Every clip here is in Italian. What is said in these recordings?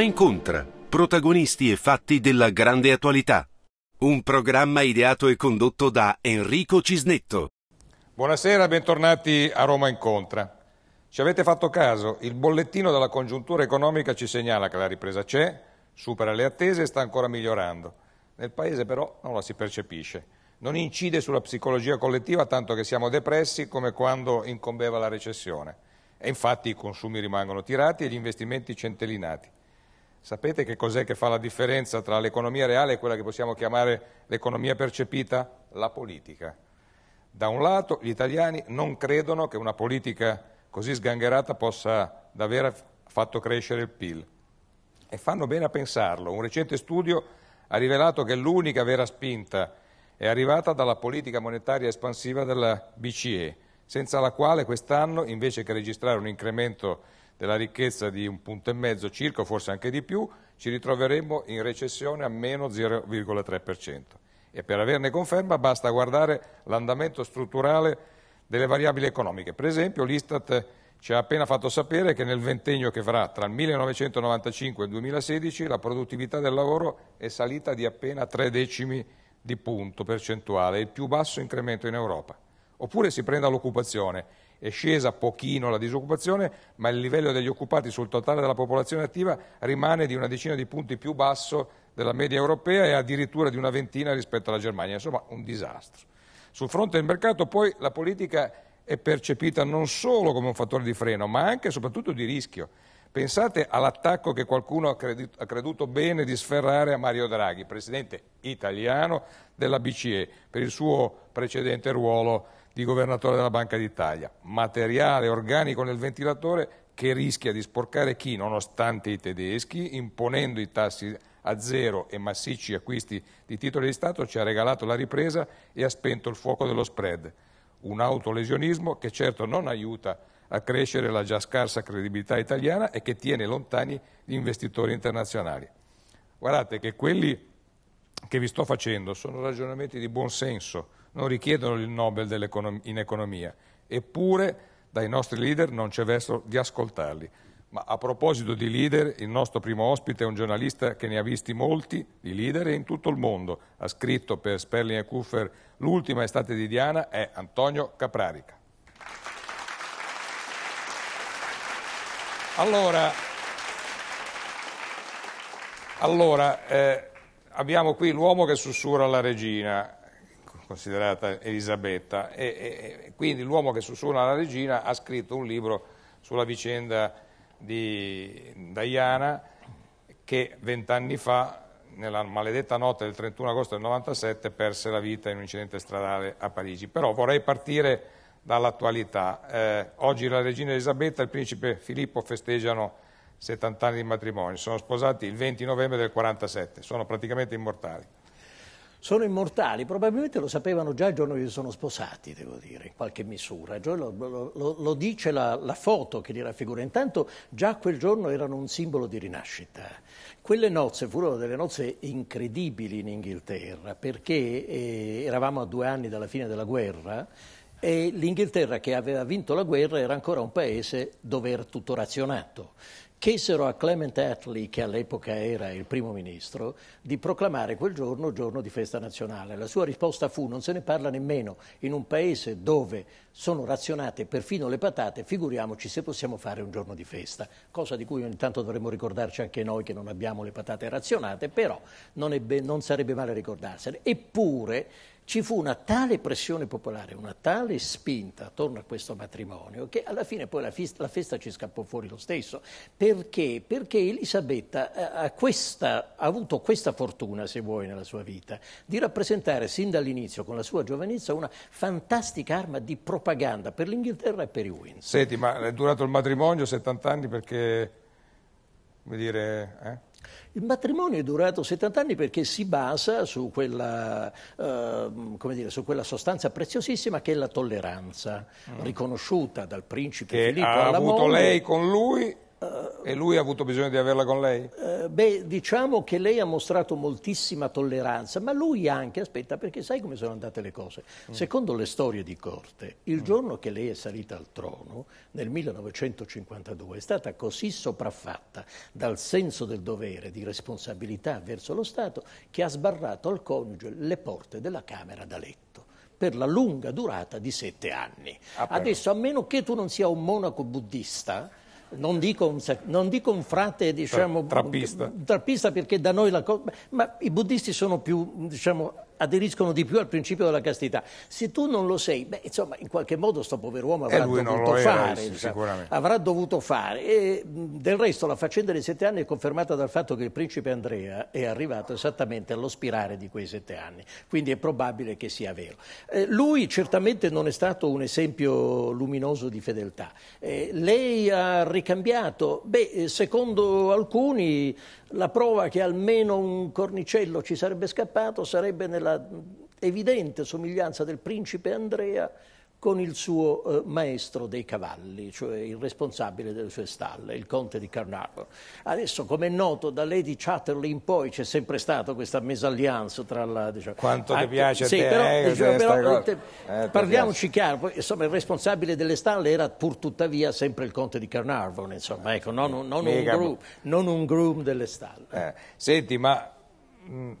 Roma Incontra, protagonisti e fatti della grande attualità. Un programma ideato e condotto da Enrico Cisnetto. Buonasera, bentornati a Roma Incontra. Ci avete fatto caso, il bollettino della congiuntura economica ci segnala che la ripresa c'è, supera le attese e sta ancora migliorando. Nel Paese però non la si percepisce. Non incide sulla psicologia collettiva tanto che siamo depressi come quando incombeva la recessione. E infatti i consumi rimangono tirati e gli investimenti centellinati. Sapete che cos'è che fa la differenza tra l'economia reale e quella che possiamo chiamare l'economia percepita? La politica. Da un lato gli italiani non credono che una politica così sgangherata possa davvero fatto crescere il PIL e fanno bene a pensarlo. Un recente studio ha rivelato che l'unica vera spinta è arrivata dalla politica monetaria espansiva della BCE, senza la quale quest'anno, invece che registrare un incremento della ricchezza di un punto e mezzo circa, forse anche di più, ci ritroveremmo in recessione a meno 0,3%. E per averne conferma basta guardare l'andamento strutturale delle variabili economiche. Per esempio l'Istat ci ha appena fatto sapere che nel ventennio che farà tra il 1995 e il 2016 la produttività del lavoro è salita di appena tre decimi di punto percentuale, il più basso incremento in Europa. Oppure si prenda l'occupazione è scesa pochino la disoccupazione, ma il livello degli occupati sul totale della popolazione attiva rimane di una decina di punti più basso della media europea e addirittura di una ventina rispetto alla Germania, insomma un disastro. Sul fronte del mercato poi la politica è percepita non solo come un fattore di freno, ma anche e soprattutto di rischio. Pensate all'attacco che qualcuno ha creduto, ha creduto bene di sferrare a Mario Draghi, presidente italiano della BCE, per il suo precedente ruolo di governatore della Banca d'Italia, materiale organico nel ventilatore che rischia di sporcare chi, nonostante i tedeschi, imponendo i tassi a zero e massicci acquisti di titoli di Stato, ci ha regalato la ripresa e ha spento il fuoco dello spread. Un autolesionismo che certo non aiuta a crescere la già scarsa credibilità italiana e che tiene lontani gli investitori internazionali. Guardate che quelli che vi sto facendo sono ragionamenti di buon senso, non richiedono il Nobel econom- in economia, eppure dai nostri leader non c'è verso di ascoltarli. Ma a proposito di leader, il nostro primo ospite è un giornalista che ne ha visti molti di leader in tutto il mondo. Ha scritto per Sperling e Kuffer L'ultima estate di Diana è Antonio Caprarica. Allora, allora eh, abbiamo qui l'uomo che sussurra alla regina, considerata Elisabetta, e, e, e quindi l'uomo che sussurra alla regina ha scritto un libro sulla vicenda di Diana che vent'anni fa, nella maledetta notte del 31 agosto del 97, perse la vita in un incidente stradale a Parigi. Però vorrei partire dall'attualità. Eh, oggi la regina Elisabetta e il principe Filippo festeggiano 70 anni di matrimonio, sono sposati il 20 novembre del 47, sono praticamente immortali. Sono immortali, probabilmente lo sapevano già il giorno che si sono sposati, devo dire, in qualche misura. Lo, lo, lo dice la, la, foto che li raffigura. Intanto già quel giorno erano un simbolo di rinascita. Quelle nozze furono delle nozze incredibili in Inghilterra, perché eh, eravamo a due anni dalla fine della guerra, e l'Inghilterra che aveva vinto la guerra era ancora un paese dove era tutto razionato chiesero a Clement Attlee, che all'epoca era il primo ministro, di proclamare quel giorno giorno di festa nazionale. La sua risposta fu non se ne parla nemmeno in un paese dove sono razionate perfino le patate, figuriamoci se possiamo fare un giorno di festa, cosa di cui ogni tanto dovremmo ricordarci anche noi che non abbiamo le patate razionate, però non, be- non sarebbe male ricordarsene. Eppure ci fu una tale pressione popolare, una tale spinta attorno a questo matrimonio che alla fine poi la festa, la festa ci scappò fuori lo stesso. Perché? Perché Elisabetta eh, ha, questa, ha, avuto questa fortuna, se vuoi, nella sua vita, di rappresentare sin dall'inizio con la sua giovanezza una fantastica arma di propaganda per l'Inghilterra e per i Windsor. Senti, ma è durato il matrimonio 70 anni perché, come dire... Eh? Il matrimonio è durato 70 anni perché si basa su quella, eh, dire, su quella sostanza preziosissima che è la tolleranza, mm. riconosciuta dal principe che Filippo ha alla moglie. lei con lui e lui ha avuto bisogno di averla con lei? Eh, beh, diciamo che lei ha mostrato moltissima tolleranza, ma lui anche, aspetta, perché sai come sono andate le cose? Mm. Secondo le storie di corte, il mm. giorno che lei è salita al trono, nel 1952, è stata così sopraffatta dal senso del dovere, di responsabilità verso lo Stato, che ha sbarrato al coniuge le porte della camera da letto per la lunga durata di sette anni. Ah, Adesso, a meno che tu non sia un monaco buddista, non dico un, non dico un frate diciamo, trappista. trappista. perché da noi la cosa... Ma i buddisti sono più diciamo, aderiscono di più al principio della castità. Se tu non lo sei, beh, insomma, in qualche modo sto povero uomo eh, avrà dovuto fare. Era, insomma, avrà dovuto fare. E, del resto la faccenda dei sette anni è confermata dal fatto che il principe Andrea è arrivato esattamente allo spirare di quei sette anni, quindi è probabile che sia vero. Eh, lui certamente non è stato un esempio luminoso di fedeltà. Eh, lei ha ricambiato, beh, eh, secondo alcuni la prova che almeno un cornicello ci sarebbe scappato sarebbe nella evidente somiglianza del principe Andrea con il suo eh, maestro dei cavalli, cioè il responsabile delle sue stalle, il conte di Carnarvon. Adesso, come è noto, da Lady Chatterley in poi c'è sempre stata questa mesalliance tra la... Diciamo, Quanto anche, eh, diciamo, eh, ti piace sì, te, eh, diciamo, però te, eh, parliamoci chiaro, poi, insomma, il responsabile delle stalle era pur tuttavia sempre il conte di Carnarvon, insomma, ecco, non, non, un, groom, non un, groom, delle stalle. Eh, senti, ma mm,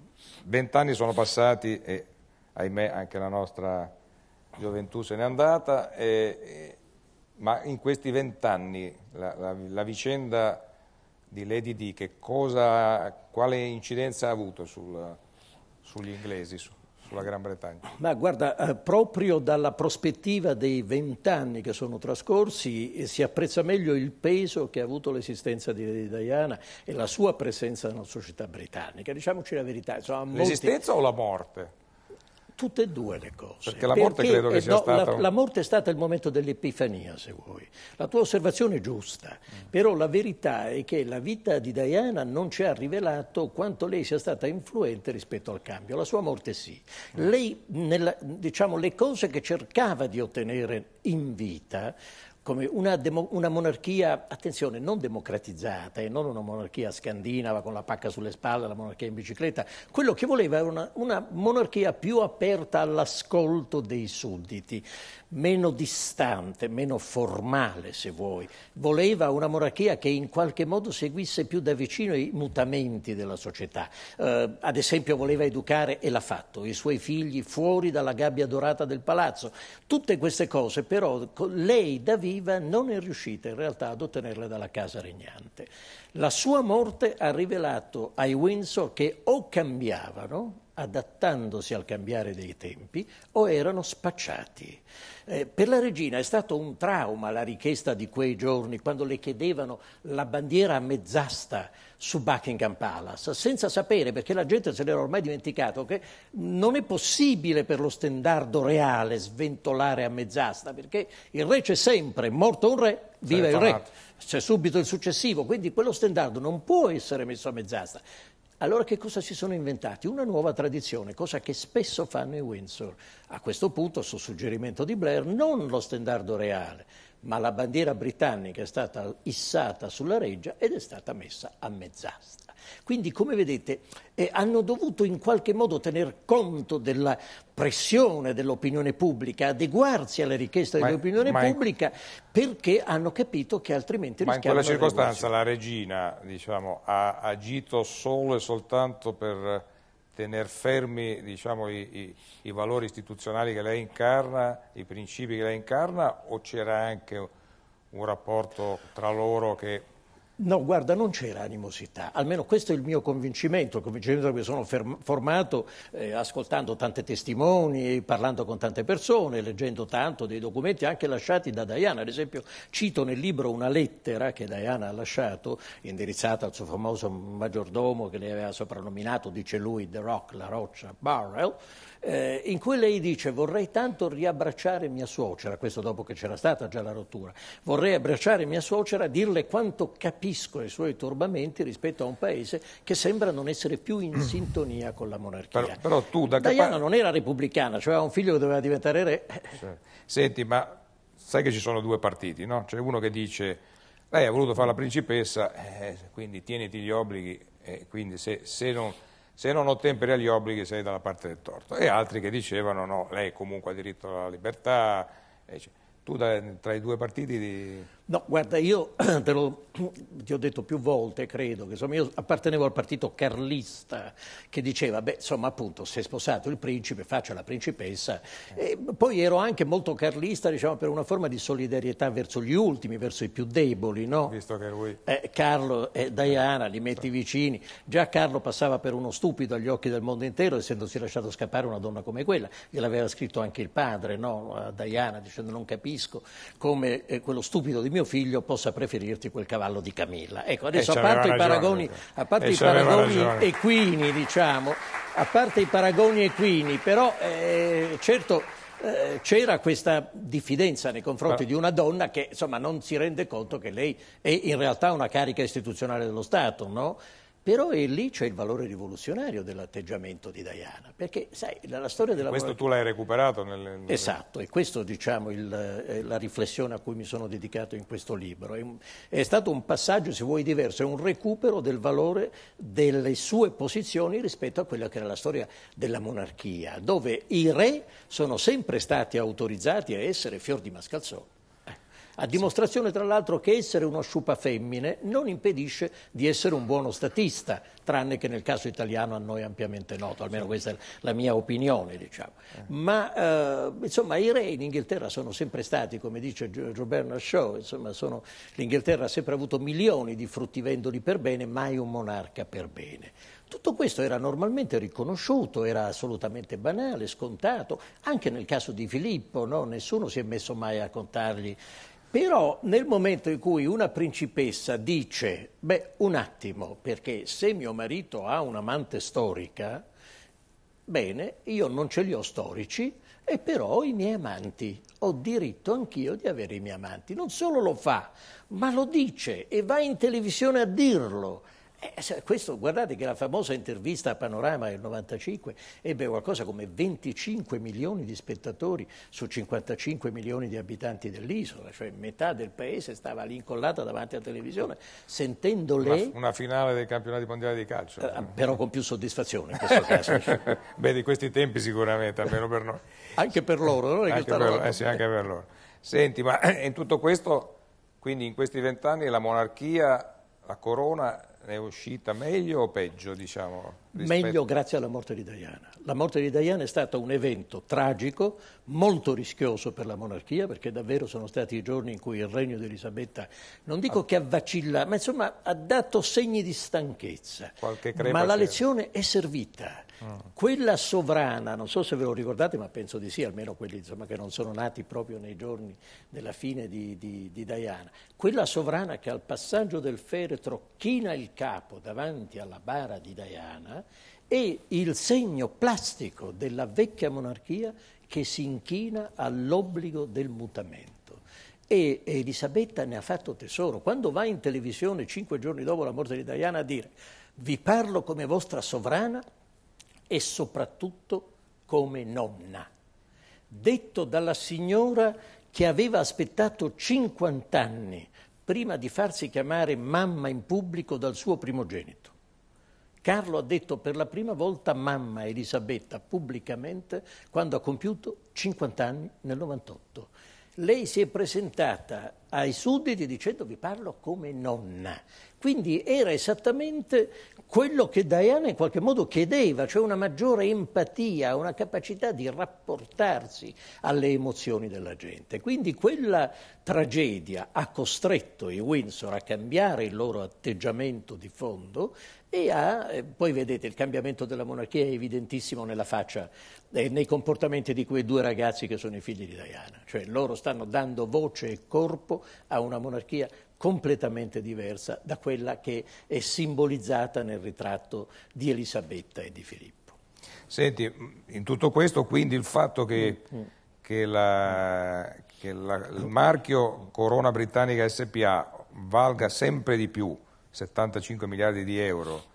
vent'anni sono passati e ahimè anche la nostra gioventù se n'è andata, e, ma in questi vent'anni la, la, la, vicenda di Lady Di, che cosa, quale incidenza ha avuto sul, sugli inglesi, su, sulla Gran Bretagna? Ma guarda, eh, proprio dalla prospettiva dei vent'anni che sono trascorsi eh, si apprezza meglio il peso che ha avuto l'esistenza di Lady Diana e la sua presenza nella società britannica. Diciamoci la verità. Insomma, molti... L'esistenza o la morte? Tutte e due le cose. Perché la morte Perché, credo che eh, sia no, stata... La, la, morte è stata il momento dell'epifania, se vuoi. La tua osservazione è giusta, mm. però la verità è che la vita di Diana non ci ha rivelato quanto lei sia stata influente rispetto al cambio. La sua morte sì. Mm. Lei, nella, diciamo, le cose che cercava di ottenere in vita come una, demo, una, monarchia, attenzione, non democratizzata e eh, non una monarchia scandinava con la pacca sulle spalle, la monarchia in bicicletta. Quello che voleva era una, una monarchia più aperta all'ascolto dei sudditi meno distante, meno formale se vuoi, voleva una monarchia che in qualche modo seguisse più da vicino i mutamenti della società. Eh, ad esempio voleva educare, e l'ha fatto, i suoi figli fuori dalla gabbia dorata del palazzo. Tutte queste cose però lei da viva non è riuscita in realtà ad ottenerle dalla casa regnante. La sua morte ha rivelato ai Windsor che o cambiavano, adattandosi al cambiare dei tempi, o erano spacciati. Eh, per la regina è stato un trauma la richiesta di quei giorni, quando le chiedevano la bandiera a mezz'asta su Buckingham Palace, senza sapere, perché la gente se l'era ormai dimenticato, che non è possibile per lo stendardo reale sventolare a mezz'asta, perché il re c'è sempre, morto un re, viva il re, c'è subito il successivo, quindi quello stendardo non può essere messo a mezz'asta. Allora che cosa si sono inventati? Una nuova tradizione, cosa che spesso fanno i Windsor. A questo punto, su suggerimento di Blair, non lo stendardo reale, ma la bandiera britannica è stata issata sulla reggia ed è stata messa a mezz'asta. Quindi, come vedete, eh, hanno dovuto in qualche modo tener conto della pressione dell'opinione pubblica, adeguarsi alle richieste dell'opinione ma, pubblica, perché hanno capito che altrimenti rischiavano... di Ma in quella circostanza la regina diciamo, ha agito solo e soltanto per tenere fermi diciamo, i, i, i, valori istituzionali che lei incarna, i principi che lei incarna, o c'era anche un rapporto tra loro che No, guarda, non c'era animosità, almeno questo è il mio convincimento, il convincimento che mi sono ferm- formato eh, ascoltando tante testimoni, parlando con tante persone, leggendo tanto dei documenti anche lasciati da Diana. Ad esempio cito nel libro una lettera che Diana ha lasciato, indirizzata al suo famoso maggiordomo che le aveva soprannominato, dice lui, The Rock, la roccia, Barrel, eh, in cui lei dice vorrei tanto riabbracciare mia suocera, questo dopo che c'era stata già la rottura, vorrei abbracciare mia suocera, dirle quanto capisco i suoi turbamenti rispetto a un paese che sembra non essere più in mm. sintonia con la monarchia. Però, però tu, da Diana non era repubblicana, cioè aveva un figlio che doveva diventare re. Eh, senti, ma sai che ci sono due partiti, no? C'è uno che dice lei ha voluto fare la principessa, eh, quindi tieniti gli obblighi, eh, quindi se, se non se non ottemperi agli obblighi sei dalla parte del torto. E altri che dicevano no, lei comunque ha diritto alla libertà. Tu tra i due partiti... Di... No, guarda, io te lo, ti ho detto più volte, credo, che insomma, io appartenevo al partito carlista che diceva, beh, insomma, appunto, se è sposato il principe, faccia la principessa. E poi ero anche molto carlista, diciamo, per una forma di solidarietà verso gli ultimi, verso i più deboli, no? Visto che lui... Eh, Carlo e Diana, li eh, metti sì. vicini. Già Carlo passava per uno stupido agli occhi del mondo intero, essendosi lasciato scappare una donna come quella. Gliel'aveva scritto anche il padre, no? A Diana, dicendo, non capisco come eh, quello stupido di mio mio figlio possa preferirti quel cavallo di Camilla. Ecco, adesso a parte, ragione, paragoni, a parte i paragoni, equini, diciamo, a parte i paragoni equini, però eh, certo eh, c'era questa diffidenza nei confronti di una donna che insomma, non si rende conto che lei è in realtà una carica istituzionale dello Stato, no? Però eh, lì c'è il valore rivoluzionario dell'atteggiamento di Diana, perché sai, la, storia della... Questo tu l'hai recuperato nel... Esatto, e questa diciamo, è eh, la riflessione a cui mi sono dedicato in questo libro. È, è stato un passaggio, se vuoi, diverso, è un recupero del valore delle sue posizioni rispetto a quella che era la storia della monarchia, dove i re sono sempre stati autorizzati a essere fior di mascalzone a dimostrazione tra l'altro che essere uno sciupa femmine non impedisce di essere un buono statista, tranne che nel caso italiano a noi ampiamente noto, almeno questa è la mia opinione. Diciamo. Eh. Ma eh, insomma, i re in Inghilterra sono sempre stati, come dice Joe Bernard Shaw, insomma, sono, l'Inghilterra ha sempre avuto milioni di fruttivendoli per bene, mai un monarca per bene. Tutto questo era normalmente riconosciuto, era assolutamente banale, scontato, anche nel caso di Filippo, no? nessuno si è messo mai a contargli però nel momento in cui una principessa dice, beh, un attimo, perché se mio marito ha un'amante storica, bene, io non ce li ho storici, e però ho i miei amanti, ho diritto anch'io di avere i miei amanti. Non solo lo fa, ma lo dice e va in televisione a dirlo. Eh, questo, guardate che la famosa intervista a Panorama del 95 ebbe qualcosa come 25 milioni di spettatori su 55 milioni di abitanti dell'isola, cioè metà del paese stava lì incollata davanti alla televisione sentendo lei... Una, una finale dei campionati mondiali di calcio. Eh, però con più soddisfazione in questo caso. Beh, di questi tempi sicuramente, almeno per noi. anche per loro, non è anche per, eh sì, anche per loro. Senti, ma in tutto questo, quindi in questi vent'anni la monarchia, la corona è uscita meglio o peggio, diciamo? Rispetto... Meglio grazie alla morte di Diana. La morte di Diana è stato un evento tragico, molto rischioso per la monarchia, perché davvero sono stati i giorni in cui il regno di Elisabetta, non dico ah. che ha vacillato, ma insomma ha dato segni di stanchezza. Ma la lezione è servita. Ah. Quella sovrana, non so se ve lo ricordate, ma penso di sì, almeno quelli insomma, che non sono nati proprio nei giorni della fine di, di, di Diana, quella sovrana che al passaggio del feretro china il capo davanti alla bara di Diana, monarchia è il segno plastico della vecchia monarchia che si inchina all'obbligo del mutamento. E Elisabetta ne ha fatto tesoro. Quando va in televisione cinque giorni dopo la morte di Diana a dire vi parlo come vostra sovrana e soprattutto come nonna. Detto dalla signora che aveva aspettato 50 anni prima di farsi chiamare mamma in pubblico dal suo primogenito. Carlo ha detto per la prima volta mamma Elisabetta pubblicamente quando ha compiuto 50 anni nel 98. Lei si è presentata ai sudditi dicendo vi parlo come nonna. Quindi era esattamente quello che Diana in qualche modo chiedeva, cioè una maggiore empatia, una capacità di rapportarsi alle emozioni della gente. Quindi quella tragedia ha costretto i Windsor a cambiare il loro atteggiamento di fondo e ha, eh, poi vedete, il cambiamento della monarchia è evidentissimo nella faccia, eh, nei comportamenti di quei due ragazzi che sono i figli di Diana, cioè loro stanno dando voce e corpo capo a una monarchia completamente diversa da quella che è simbolizzata nel ritratto di Elisabetta e di Filippo. Senti, in tutto questo quindi il fatto che, mm. mm. che, la, che la, il marchio Corona Britannica SPA valga sempre di più, 75 miliardi di euro,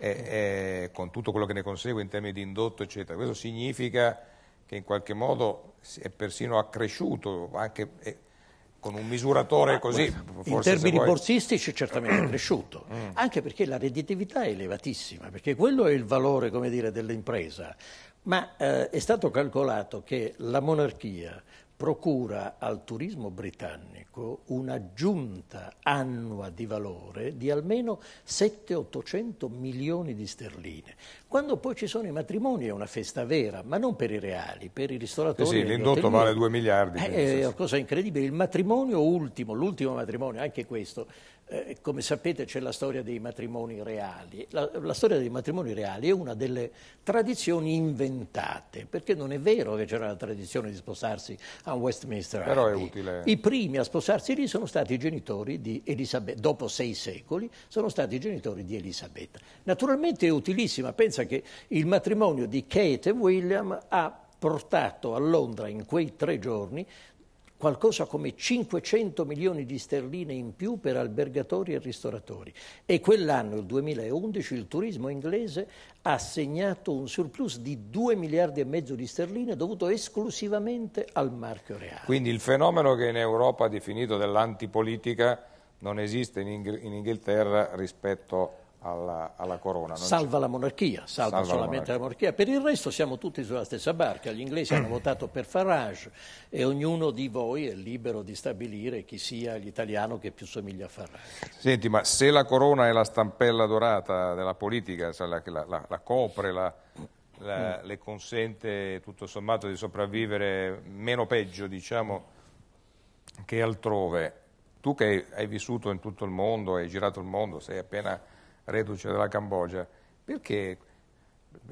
e, e, con tutto quello che ne consegue in termini di indotto, eccetera, questo significa che in qualche modo è persino accresciuto anche eh, con un misuratore Ma, così. in termini vuoi... borsistici certamente è cresciuto, mm. anche perché la redditività è elevatissima, perché quello è il valore dire, dell'impresa. Ma eh, è stato calcolato che la monarchia procura al turismo britannico un'aggiunta annua di valore di almeno 700-800 milioni di sterline. Quando poi ci sono i matrimoni è una festa vera, ma non per i reali, per i ristoratori. Eh, eh sì, l'indotto vale 2 miliardi. È una cosa incredibile. Il matrimonio ultimo, l'ultimo matrimonio, anche questo, eh, come sapete c'è la storia dei matrimoni reali. La, la, storia dei matrimoni reali è una delle tradizioni inventate, perché non è vero che c'era la tradizione di sposarsi a Westminster. Però Abbey. è utile. I primi a sposarsi lì sono stati i genitori di Elisabetta, dopo sei secoli sono stati i genitori di Elisabetta. Naturalmente è utilissima, pensa che il matrimonio di Kate e William ha portato a Londra in quei tre giorni qualcosa come 500 milioni di sterline in più per albergatori e ristoratori. E quell'anno, il 2011, il turismo inglese ha segnato un surplus di 2 miliardi e mezzo di sterline dovuto esclusivamente al marchio reale. Quindi il fenomeno che in Europa ha definito dell'antipolitica non esiste in, Ingh- in Inghilterra rispetto a alla, alla corona. Non salva la monarchia, salva, salva solamente la monarchia. la monarchia. Per il resto siamo tutti sulla stessa barca. Gli inglesi hanno votato per Farage e ognuno di voi è libero di stabilire chi sia l'italiano che più somiglia a Farage. Senti, ma se la corona è la stampella dorata della politica, cioè la, la, la copre, la, la, mm. le consente tutto sommato di sopravvivere meno peggio diciamo, che altrove. Tu che hai vissuto in tutto il mondo, hai girato il mondo, sei appena reduce della Cambogia, perché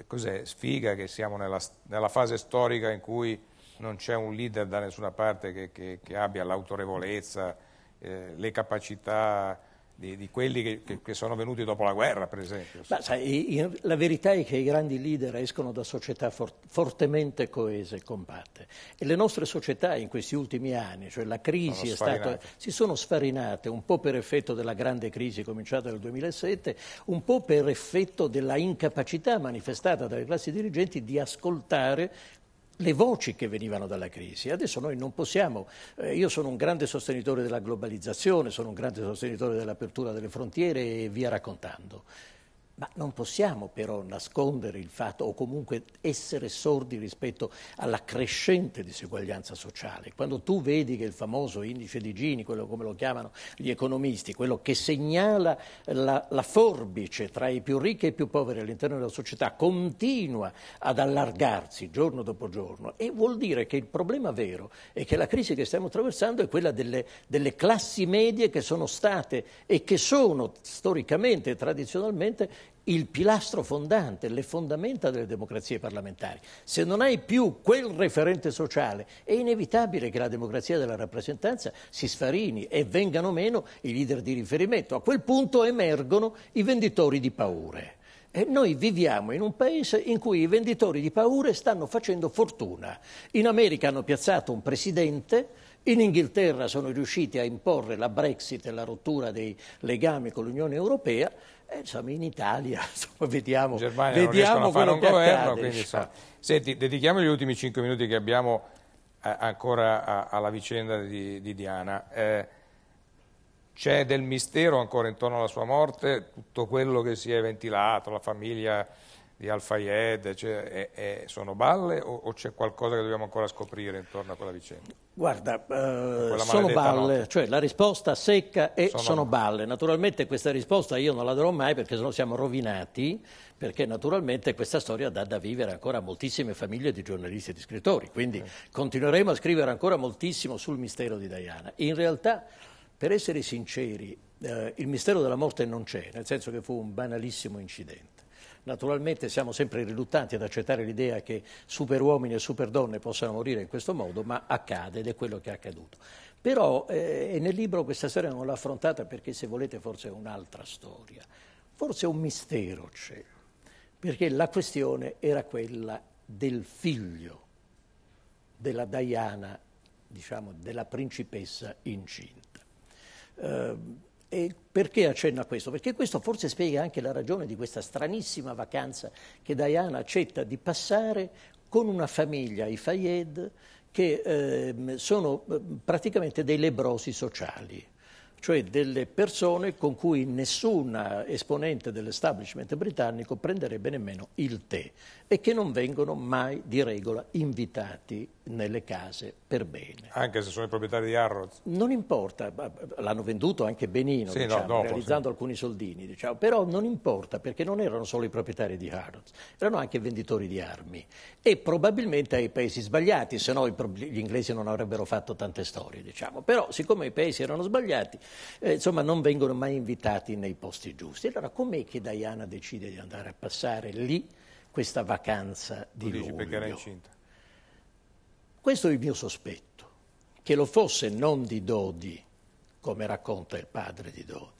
cos'è? Sfiga che siamo nella, nella, fase storica in cui non c'è un leader da nessuna parte che, che, che abbia l'autorevolezza, eh, le capacità di, di quelli che, che, sono venuti dopo la guerra, per esempio. Ma, sai, la verità è che i grandi leader escono da società fortemente coese e compatte e le nostre società in questi ultimi anni, cioè la crisi è stata, si sono sfarinate un po' per effetto della grande crisi cominciata nel 2007, un po' per effetto della incapacità manifestata dalle classi dirigenti di ascoltare le voci che venivano dalla crisi. Adesso noi non possiamo, eh, io sono un grande sostenitore della globalizzazione, sono un grande sostenitore dell'apertura delle frontiere e via raccontando. Ma non possiamo però nascondere il fatto o comunque essere sordi rispetto alla crescente diseguaglianza sociale. Quando tu vedi che il famoso indice di Gini, quello come lo chiamano gli economisti, quello che segnala la, la forbice tra i più ricchi e i più poveri all'interno della società, continua ad allargarsi giorno dopo giorno e vuol dire che il problema vero è che la crisi che stiamo attraversando è quella delle, delle classi medie che sono state e che sono storicamente e tradizionalmente il pilastro fondante, le fondamenta delle democrazie parlamentari. Se non hai più quel referente sociale, è inevitabile che la democrazia della rappresentanza si sfarini e vengano meno i leader di riferimento. A quel punto emergono i venditori di paure. E noi viviamo in un paese in cui i venditori di paure stanno facendo fortuna. In America hanno piazzato un presidente in Inghilterra sono riusciti a imporre la Brexit e la rottura dei legami con l'Unione Europea, eh, insomma, in Italia, insomma, vediamo, in Germania vediamo quello un che governo, accade. Quindi, insomma, senti, dedichiamo gli ultimi 5 minuti che abbiamo eh, ancora a, alla vicenda di, di Diana. Eh, c'è del mistero ancora intorno alla sua morte, tutto quello che si è ventilato, la famiglia di Al-Fayed, cioè, sono balle o, o c'è qualcosa che dobbiamo ancora scoprire intorno a quella vicenda? Guarda, eh, sono balle, notte. cioè la risposta secca è sono... sono balle. Naturalmente questa risposta io non la darò mai perché sennò siamo rovinati, perché naturalmente questa storia dà da vivere ancora a moltissime famiglie di giornalisti e di scrittori, quindi eh. continueremo a scrivere ancora moltissimo sul mistero di Diana. In realtà, per essere sinceri, eh, il mistero della morte non c'è, nel senso che fu un banalissimo incidente. Naturalmente siamo sempre riluttanti ad accettare l'idea che superuomini e superdonne possano morire in questo modo, ma accade ed è quello che è accaduto. Però eh, nel libro questa storia non l'ho affrontata perché se volete forse è un'altra storia, forse un mistero c'è, perché la questione era quella del figlio della Diana, diciamo, della principessa incinta. Eh, e perché accenno a questo? Perché questo forse spiega anche la ragione di questa stranissima vacanza che Diana accetta di passare con una famiglia, i Fayed, che eh, sono ehm, praticamente dei lebrosi sociali cioè delle persone con cui nessun esponente dell'establishment britannico prenderebbe nemmeno il tè e che non vengono mai di regola invitati nelle case per bene. Anche se sono i proprietari di Harrods? Non importa, l'hanno venduto anche benino, sì, diciamo, no, dopo, realizzando sì. alcuni soldini, diciamo. però non importa perché non erano solo i proprietari di Harrods, erano anche venditori di armi e probabilmente ai paesi sbagliati, se no gli inglesi non avrebbero fatto tante storie. Diciamo. Però siccome i paesi erano sbagliati, eh, insomma non vengono mai invitati nei posti giusti. Allora com'è che Diana decide di andare a passare lì questa vacanza di tu luglio? perché era incinta. Questo è il mio sospetto, che lo fosse non di Dodi, come racconta il padre di Dodi,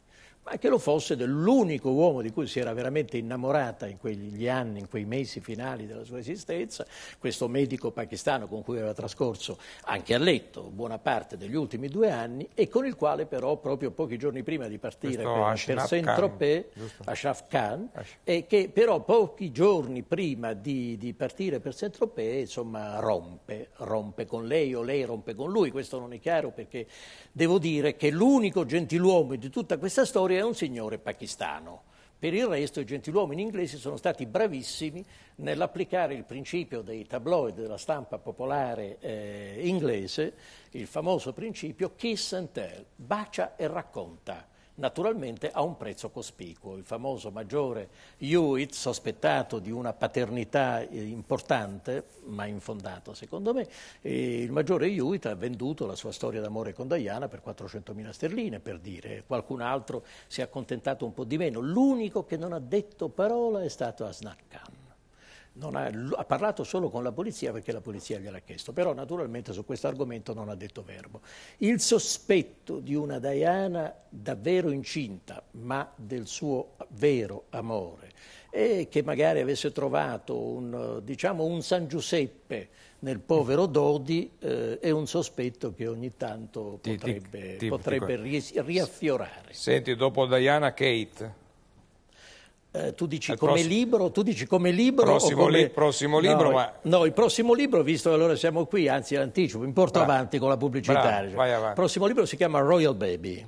ma che lo fosse dell'unico uomo di cui si era veramente innamorata in quegli anni, in quei mesi finali della sua esistenza, questo medico pakistano con cui aveva trascorso anche a letto buona parte degli ultimi due anni e con il quale però proprio pochi giorni prima di partire per, per Saint-Tropez, Ashraf Khan, e che però pochi giorni prima di, di partire per Saint-Tropez insomma rompe, rompe con lei o lei rompe con lui, questo non è chiaro perché devo dire che l'unico gentiluomo di tutta questa storia è un signore pakistano. Per il resto i gentiluomini inglesi sono stati bravissimi nell'applicare il principio dei tabloid della stampa popolare eh, inglese, il famoso principio kiss and tell, bacia e racconta naturalmente a un prezzo cospicuo. Il famoso maggiore Hewitt, sospettato di una paternità eh, importante, ma infondato secondo me, eh, il maggiore Hewitt ha venduto la sua storia d'amore con Diana per 400.000 sterline, per dire, qualcun altro si è accontentato un po' di meno. L'unico che non ha detto parola è stato Asnat Khan ha, ha, parlato solo con la polizia perché la polizia gliel'ha chiesto, però naturalmente su questo argomento non ha detto verbo. Il sospetto di una Diana davvero incinta, ma del suo vero amore, e che magari avesse trovato un, diciamo, un San Giuseppe nel povero mm. Dodi eh, è un sospetto che ogni tanto potrebbe, ti, ti, ti, potrebbe riaffiorare. Senti, dopo Diana, Kate eh, tu dici come prossimo, libro, tu dici come libro. Prossimo, come... Li, prossimo libro, no, ma... no, il prossimo libro, visto che allora siamo qui, anzi l'anticipo, mi porto Bra. avanti con la pubblicità. Il cioè. prossimo libro si chiama Royal Baby.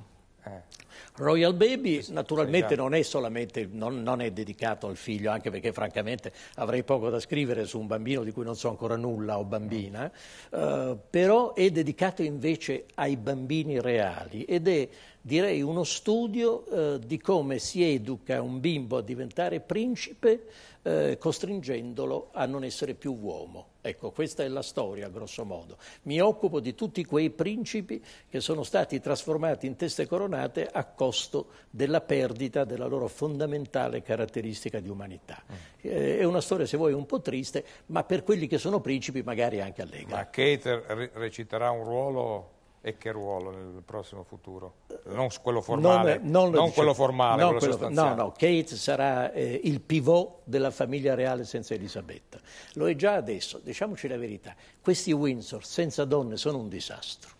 Royal Baby naturalmente esatto. non è solamente, non, non, è dedicato al figlio, anche perché francamente avrei poco da scrivere su un bambino di cui non so ancora nulla o bambina, eh, però è dedicato invece ai bambini reali ed è direi uno studio eh, di come si educa un bimbo a diventare principe eh, costringendolo a non essere più uomo. Ecco, questa è la storia, grosso modo. Mi occupo di tutti quei principi che sono stati trasformati in teste coronate a costo della perdita della loro fondamentale caratteristica di umanità. Mm. Eh, è una storia, se vuoi, un po' triste, ma per quelli che sono principi magari anche allegra. Ma Cater reciterà un ruolo e che ruolo nel prossimo futuro? Non quello formale, non, non, non quello formale, non quello, quello No, no, Kate sarà eh, il pivot della famiglia reale senza Elisabetta. Lo è già adesso, diciamoci la verità. Questi Windsor senza donne sono un disastro.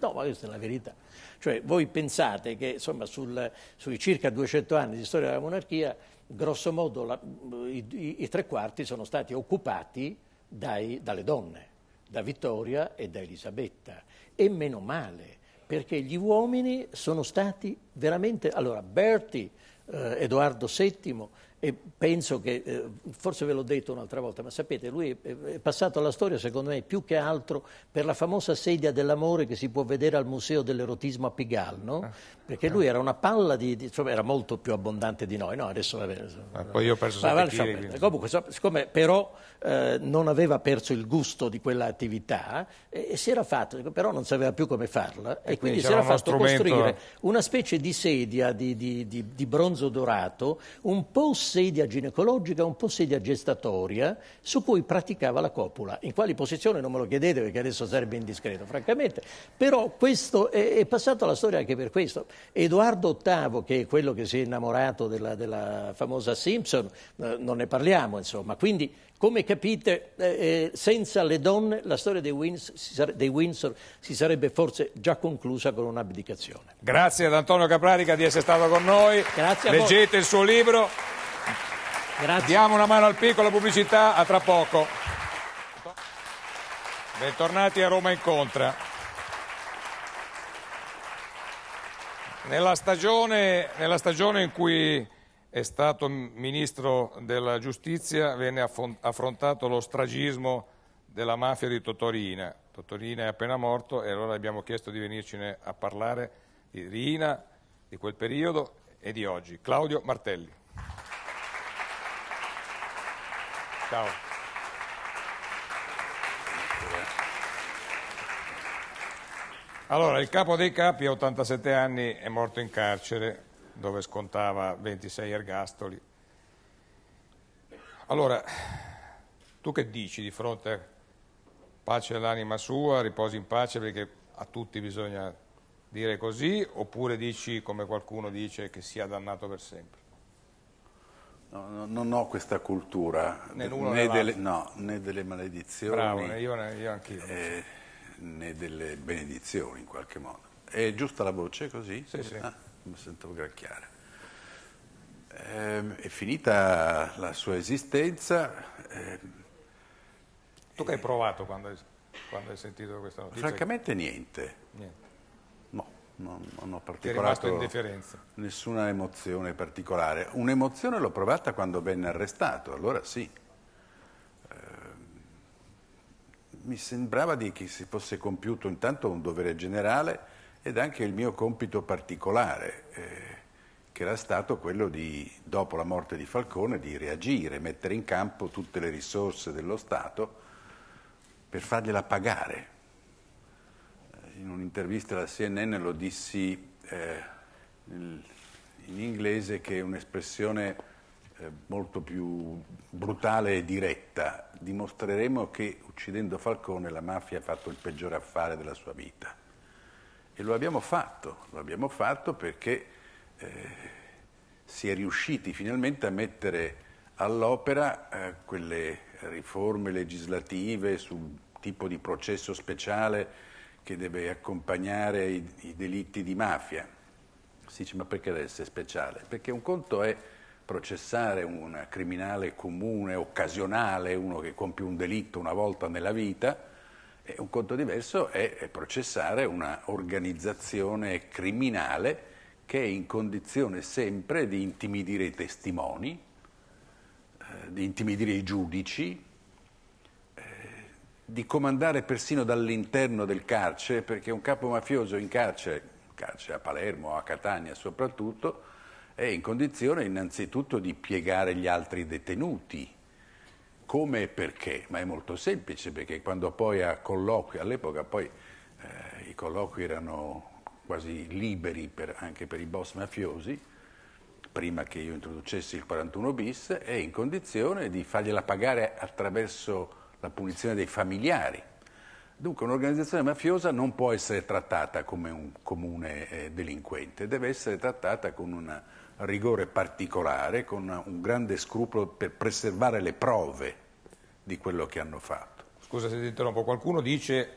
No, ma questa è la verità. Cioè, voi pensate che insomma, sul, sui circa 200 anni di storia della monarchia, grosso modo la, i, i, i, tre quarti sono stati occupati dai, dalle donne, da Vittoria e da Elisabetta e meno male, perché gli uomini sono stati veramente... Allora, Berti, eh, Edoardo VII, e penso che, eh, forse ve l'ho detto un'altra volta, ma sapete, lui è passato alla storia, secondo me, più che altro per la famosa sedia dell'amore che si può vedere al Museo dell'Erotismo a Pigalle, no? Ah, Perché eh. lui era una palla di, di insomma, era molto più abbondante di noi, no? Adesso va bene. ma poi io ho perso ma, chili, quindi... Comunque, siccome però eh, non aveva perso il gusto di quella attività, eh, si era fatto, però non sapeva più come farla, e, e quindi, quindi si era fatto strumento... costruire una specie di sedia di, di, di bronzo dorato, un po' sedia ginecologica e un po' sedia gestatoria su cui praticava la copula. In quale posizione non me lo chiedete perché adesso sarebbe indiscreto, francamente. Però questo è, è passato alla storia anche per questo. Edoardo VIII, che è quello che si è innamorato della, della famosa Simpson, eh, non ne parliamo, insomma. Quindi, come capite, eh, eh senza le donne la storia dei Windsor, sare, dei Windsor si sarebbe forse già conclusa con un'abdicazione. Grazie ad Antonio Caprarica di essere stato con noi. Grazie a Leggete voi. il suo libro. Grazie. Diamo una mano al piccolo pubblicità, a tra poco. Bentornati a Roma Incontra. Nella stagione, nella stagione in cui è stato ministro della giustizia venne affrontato lo stragismo della mafia di Totorina. Totorina è appena morto e allora abbiamo chiesto di venircene a parlare di Rina, di quel periodo e di oggi. Claudio Martelli. Ciao. Allora, il capo dei capi a 87 anni è morto in carcere dove scontava 26 ergastoli. Allora, tu che dici di fronte a pace all'anima sua, riposi in pace perché a tutti bisogna dire così, oppure dici come qualcuno dice che sia dannato per sempre? No, non ho questa cultura né, né, delle, no, né delle, maledizioni Bravo, io, io eh, né delle benedizioni in qualche modo. È giusta la voce così? Sì, sì. Ah, mi sento gracchiare. Eh, è finita la sua esistenza. Eh, tu che hai eh, provato quando hai, quando hai sentito questa notizia? Francamente niente. niente non, non ho particolare. Nessuna emozione particolare. Un'emozione l'ho provata quando venne arrestato, allora sì. Ehm, mi sembrava di che si fosse compiuto intanto un dovere generale ed anche il mio compito particolare, eh, che era stato quello di, dopo la morte di Falcone, di reagire, mettere in campo tutte le risorse dello Stato per fargliela pagare in un'intervista alla CNN lo dissi eh, in inglese che è un'espressione eh, molto più brutale e diretta. Dimostreremo che uccidendo Falcone la mafia ha fatto il peggior affare della sua vita. E lo abbiamo fatto, lo abbiamo fatto perché eh, si è riusciti finalmente a mettere all'opera eh, quelle riforme legislative sul tipo di processo speciale che deve accompagnare i, i delitti di mafia. Si dice ma perché deve essere speciale? Perché un conto è processare un criminale comune, occasionale, uno che compie un delitto una volta nella vita, e un conto diverso è processare un'organizzazione criminale che è in condizione sempre di intimidire i testimoni, eh, di intimidire i giudici, di comandare persino dall'interno del carcere, perché un capo mafioso in carcere, carcere a Palermo, a Catania soprattutto, è in condizione innanzitutto di piegare gli altri detenuti. Come e perché? Ma è molto semplice, perché quando poi a colloqui, all'epoca poi eh, i colloqui erano quasi liberi per, anche per i boss mafiosi, prima che io introducessi il 41 bis, è in condizione di fargliela pagare attraverso la punizione dei familiari. Dunque un'organizzazione mafiosa non può essere trattata come un comune eh, delinquente, deve essere trattata con un rigore particolare, con un grande scrupolo per preservare le prove di quello che hanno fatto. Scusa se ti interrompo, qualcuno dice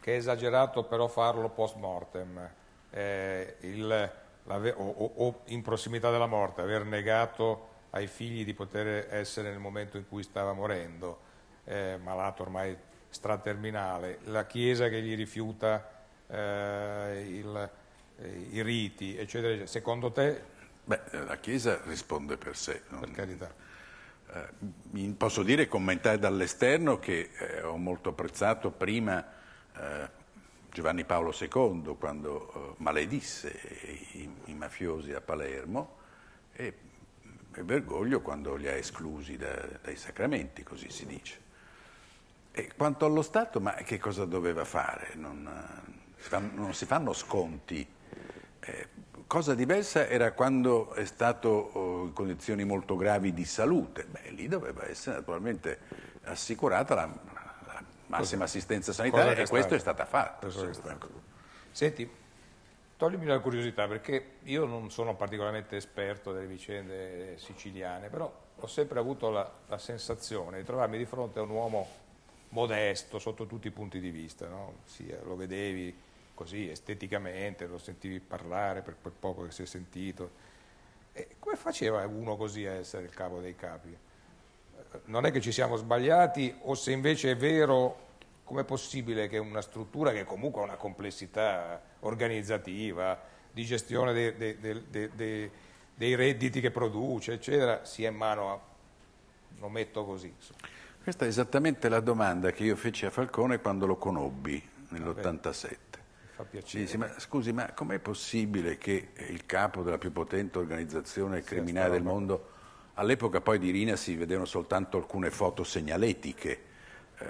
che è esagerato però farlo post mortem eh, il, o, o, o in prossimità della morte, aver negato ai figli di poter essere nel momento in cui stava morendo eh, malato ormai straterminale, la Chiesa che gli rifiuta eh, il, eh, i riti, eccetera, eccetera. Secondo te? Beh, la Chiesa risponde per sé. Non... Per carità. Eh, posso dire e commentare dall'esterno che eh, ho molto apprezzato prima eh, Giovanni Paolo II quando maledisse i, i mafiosi a Palermo e e Bergoglio quando li ha esclusi da, dai sacramenti, così si dice. E quanto allo Stato, ma che cosa doveva fare? Non, non si fanno sconti. Eh, cosa diversa era quando è stato oh, in condizioni molto gravi di salute. Beh, lì doveva essere naturalmente assicurata la, la massima assistenza sanitaria e questo è stato fatto. Senti, toglimi la curiosità perché io non sono particolarmente esperto delle vicende siciliane, però ho sempre avuto la, la sensazione di trovarmi di fronte a un uomo modesto sotto tutti i punti di vista, no? sì, eh, lo vedevi così esteticamente, lo sentivi parlare per quel poco che si è sentito. E come faceva uno così a essere il capo dei capi? Eh, non è che ci siamo sbagliati o se invece è vero, com'è possibile che una struttura che comunque ha una complessità organizzativa, di gestione dei, dei, dei, dei redditi che produce, eccetera, sia in mano a... lo metto così. Insomma. Questa è esattamente la domanda che io feci a Falcone quando lo conobbi nell'87. Dice, ma, scusi, ma com'è possibile che il capo della più potente organizzazione criminale del mondo, all'epoca poi di Rina si vedevano soltanto alcune foto segnaletiche eh,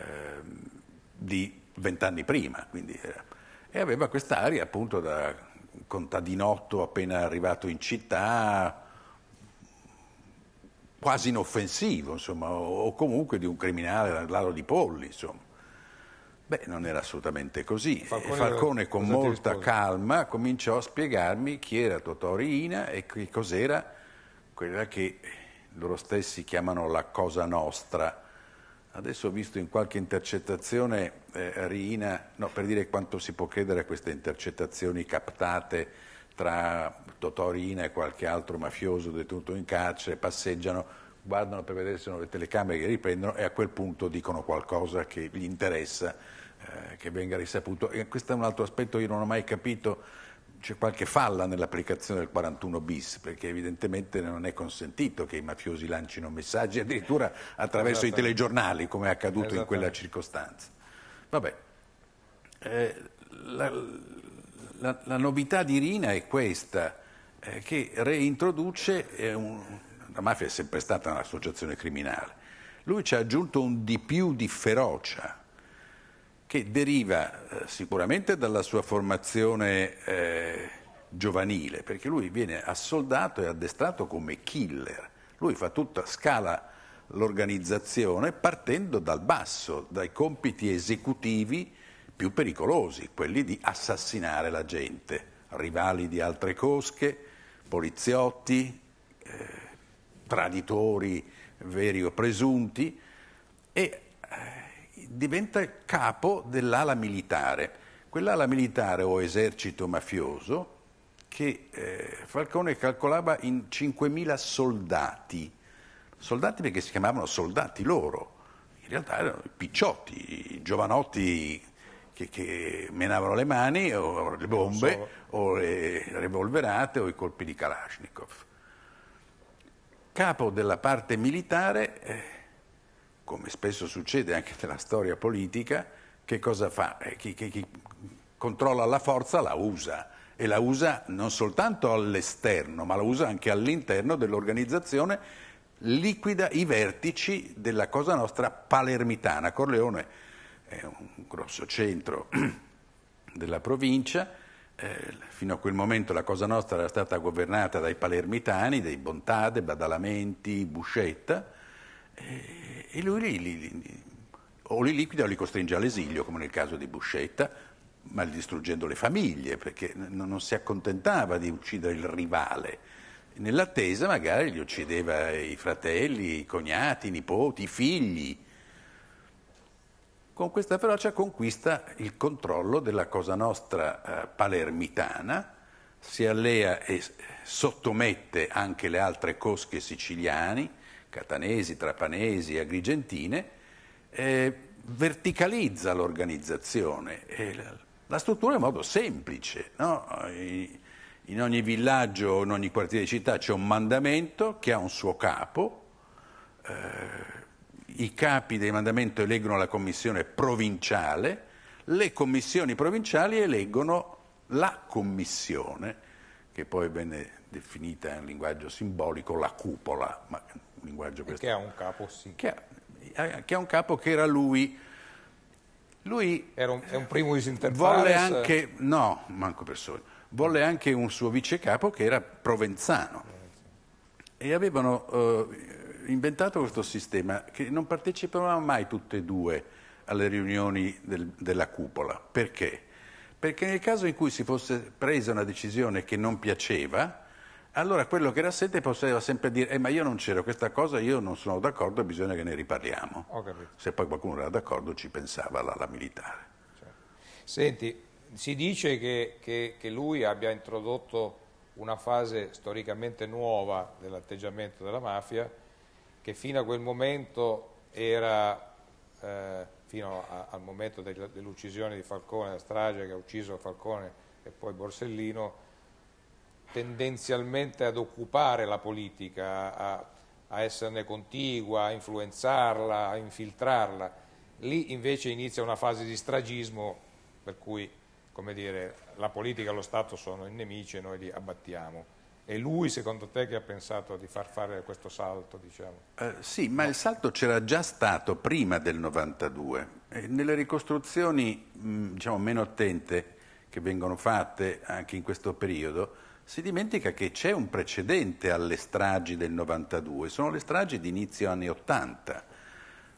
di vent'anni prima, quindi, eh, e aveva quest'aria appunto da contadinotto appena arrivato in città, quasi inoffensivo, insomma, o comunque di un criminale l'aro di polli, insomma. Beh, non era assolutamente così. Falcone, Falcone con molta calma cominciò a spiegarmi chi era Totorina e che cos'era quella che loro stessi chiamano la cosa nostra. Adesso ho visto in qualche intercettazione eh, Riina, no, per dire quanto si può credere a queste intercettazioni captate tra Totò Rina e qualche altro mafioso detenuto in carcere passeggiano, guardano per vedere se sono le telecamere che riprendono e a quel punto dicono qualcosa che gli interessa eh, che venga risaputo. E questo è un altro aspetto che io non ho mai capito. C'è qualche falla nell'applicazione del 41 bis, perché evidentemente non è consentito che i mafiosi lancino messaggi addirittura attraverso i telegiornali, come è accaduto in quella circostanza. Vabbè. Eh, la, la, la novità di Rina è questa. Eh, che reintroduce, eh, un, la mafia è sempre stata un'associazione criminale, lui ci ha aggiunto un di più di ferocia che deriva eh, sicuramente dalla sua formazione eh, giovanile, perché lui viene assoldato e addestrato come killer, lui fa tutta scala l'organizzazione partendo dal basso, dai compiti esecutivi più pericolosi, quelli di assassinare la gente, rivali di altre cosche, poliziotti, eh, traditori veri o presunti e eh, diventa capo dell'ala militare, quell'ala militare o esercito mafioso che eh, Falcone calcolava in 5.000 soldati, soldati perché si chiamavano soldati loro, in realtà erano i picciotti, i giovanotti che, che menavano le mani o le bombe so. o le revolverate o i colpi di Kalashnikov. Capo della parte militare, eh, come spesso succede anche nella storia politica, che cosa fa? Eh, chi, chi, chi controlla la forza la usa e la usa non soltanto all'esterno, ma la usa anche all'interno dell'organizzazione, liquida i vertici della cosa nostra palermitana. Corleone è un grosso centro della provincia, eh, fino a quel momento la Cosa Nostra era stata governata dai palermitani, dei Bontade, Badalamenti, Buscetta, eh, e lui li, li, li, o li liquida o li costringe all'esilio, come nel caso di Buscetta, ma distruggendo le famiglie, perché non, non si accontentava di uccidere il rivale. Nell'attesa magari gli uccideva i fratelli, i cognati, i nipoti, i figli con questa ferocia conquista il controllo della cosa nostra eh, palermitana, si allea e sottomette anche le altre cosche siciliani, catanesi, trapanesi, agrigentine, eh, verticalizza l'organizzazione. la struttura è in modo semplice, no? in ogni villaggio, in ogni quartiere di città c'è un mandamento che ha un suo capo, eh, i capi dei mandamenti eleggono la commissione provinciale, le commissioni provinciali eleggono la commissione, che poi venne definita in linguaggio simbolico la cupola, ma un linguaggio questo, che ha un capo, sì. Che ha, eh, che ha un capo che era lui. Lui era un, un primus volle anche, no, manco per soli, volle anche un suo vicecapo che era provenzano eh, e avevano eh, inventato questo sistema che non partecipavamo mai tutte e due alle riunioni del, della cupola. Perché? Perché nel caso in cui si fosse presa una decisione che non piaceva, allora quello che era assente poteva sempre dire eh, ma io non c'ero, questa cosa io non sono d'accordo, bisogna che ne riparliamo. Se poi qualcuno era d'accordo ci pensava la, militare. Certo. Senti, si dice che, che, che, lui abbia introdotto una fase storicamente nuova dell'atteggiamento della mafia che fino a quel momento era, eh, fino a, al momento del, dell'uccisione di Falcone, la strage che ha ucciso Falcone e poi Borsellino, tendenzialmente ad occupare la politica, a, a esserne contigua, a influenzarla, a infiltrarla. Lì invece inizia una fase di stragismo per cui come dire, la politica e lo Stato sono i nemici e noi li abbattiamo. È lui, secondo te, che ha pensato di far fare questo salto? Diciamo? Eh, sì, ma no. il salto c'era già stato prima del 92. E nelle ricostruzioni mh, diciamo, meno attente che vengono fatte anche in questo periodo, si dimentica che c'è un precedente alle stragi del 92, sono le stragi di inizio anni 80,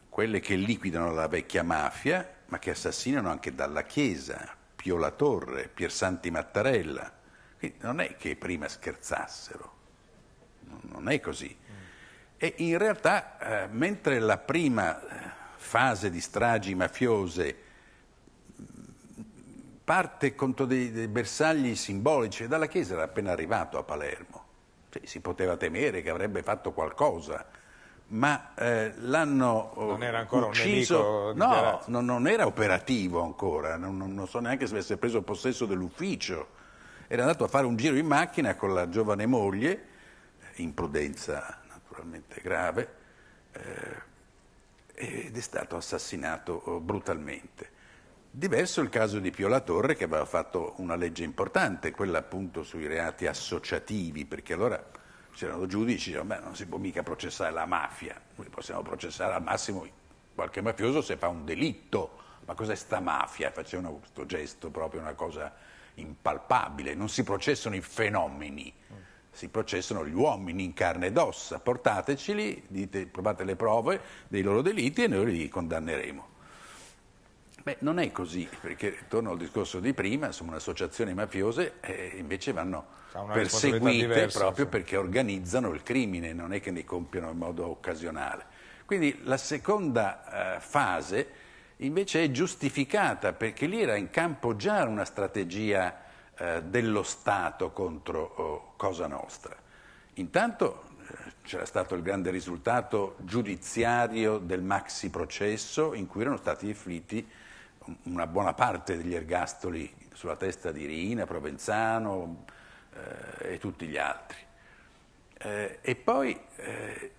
quelle che liquidano la vecchia mafia, ma che assassinano anche dalla Chiesa, Pio La Torre, Piersanti Mattarella quindi non è che prima scherzassero, non è così. E in realtà, eh, mentre la prima eh, fase di stragi mafiose mm, parte contro dei, dei bersagli simbolici, dalla Chiesa era appena arrivato a Palermo, cioè, si poteva temere che avrebbe fatto qualcosa, ma eh, l'hanno eh, non era ancora ucciso, un nemico no, no, non, era operativo ancora, non, non so neanche se avesse preso possesso dell'ufficio era andato a fare un giro in macchina con la giovane moglie, imprudenza naturalmente grave, eh, ed è stato assassinato oh, brutalmente. Diverso il caso di Pio La Torre che aveva fatto una legge importante, quella appunto sui reati associativi, perché allora c'erano giudici che dicevano non si può mica processare la mafia, noi possiamo processare al massimo qualche mafioso se fa un delitto, ma cos'è sta mafia? Facevano questo gesto proprio una cosa impalpabile, non si processano i fenomeni, si processano gli uomini in carne ed ossa, portateceli, dite, provate le prove dei loro delitti e noi li condanneremo. Beh, non è così, perché torno al discorso di prima, insomma, le associazioni mafiose eh, invece vanno perseguite diversa, proprio sì. perché organizzano il crimine, non è che ne compiono in modo occasionale. Quindi la seconda eh, fase invece è giustificata perché lì era in campo già una strategia eh, dello Stato contro oh, Cosa Nostra. Intanto eh, c'era stato il grande risultato giudiziario del maxi processo in cui erano stati inflitti una buona parte degli ergastoli sulla testa di Rina, Provenzano eh, e tutti gli altri. Eh, e poi, eh,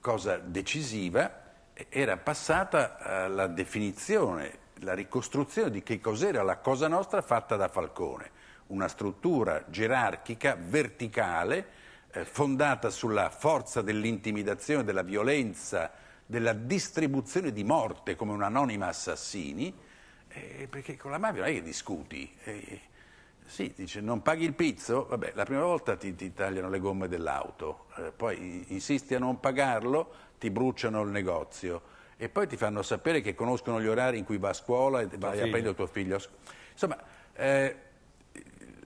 cosa decisiva, era passata eh, la definizione, la ricostruzione di che cos'era la Cosa Nostra fatta da Falcone, una struttura gerarchica, verticale, eh, fondata sulla forza dell'intimidazione, della violenza, della distribuzione di morte come un'anonima assassini, eh, perché con la mafia non è che discuti. sì, dice non paghi il pizzo, vabbè, la prima volta ti, ti tagliano le gomme dell'auto, eh, poi insisti a non pagarlo, ti bruciano il negozio e poi ti fanno sapere che conoscono gli orari in cui va a scuola e vai a prendere tuo figlio. Insomma, eh,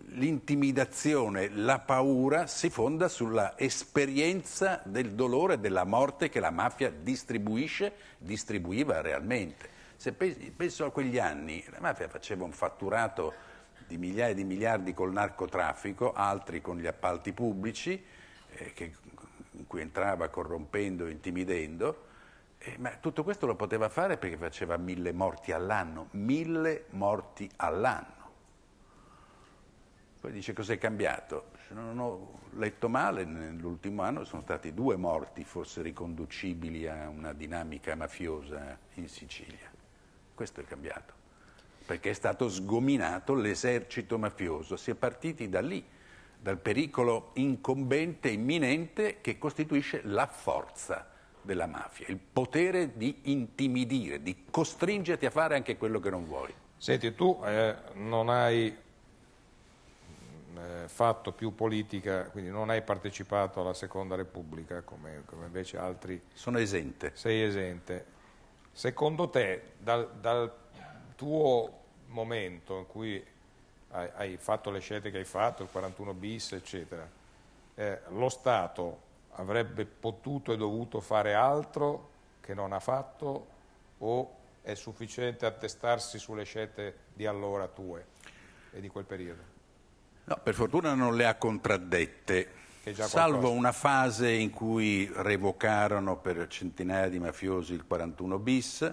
l'intimidazione, la paura si fonda sulla esperienza del dolore della morte che la mafia distribuisce, distribuiva realmente. Se penso a quegli anni, la mafia faceva un fatturato di migliaia di miliardi col narcotraffico, altri con gli appalti pubblici, eh, che in cui entrava corrompendo, intimidendo, eh, ma tutto questo lo poteva fare perché faceva mille morti all'anno, mille morti all'anno. Poi dice cos'è cambiato? Non ho letto male, nell'ultimo anno sono stati due morti forse riconducibili a una dinamica mafiosa in Sicilia. Questo è cambiato, perché è stato sgominato l'esercito mafioso, si è partiti da lì dal pericolo incombente, imminente, che costituisce la forza della mafia, il potere di intimidire, di costringerti a fare anche quello che non vuoi. Senti, tu eh, non hai eh, fatto più politica, quindi non hai partecipato alla Seconda Repubblica come, come invece altri... Sono esente. Sei esente. Secondo te, dal, dal tuo momento in cui hai, hai, fatto le scelte che hai fatto, il 41 bis, eccetera, eh, lo Stato avrebbe potuto e dovuto fare altro che non ha fatto o è sufficiente attestarsi sulle scelte di allora tue e di quel periodo? No, per fortuna non le ha contraddette, salvo una fase in cui revocarono per centinaia di mafiosi il 41 bis,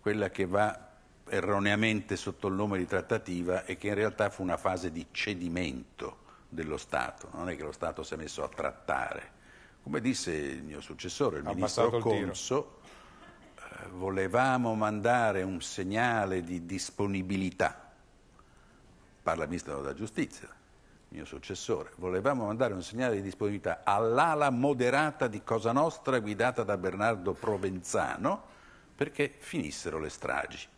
quella che va erroneamente sotto il nome di trattativa e che in realtà fu una fase di cedimento dello Stato, non è che lo Stato si è messo a trattare. Come disse il mio successore, il ha ministro Conso, il eh, volevamo mandare un segnale di disponibilità, parla il ministro della giustizia, il mio successore, volevamo mandare un segnale di disponibilità all'ala moderata di Cosa Nostra guidata da Bernardo Provenzano perché finissero le stragi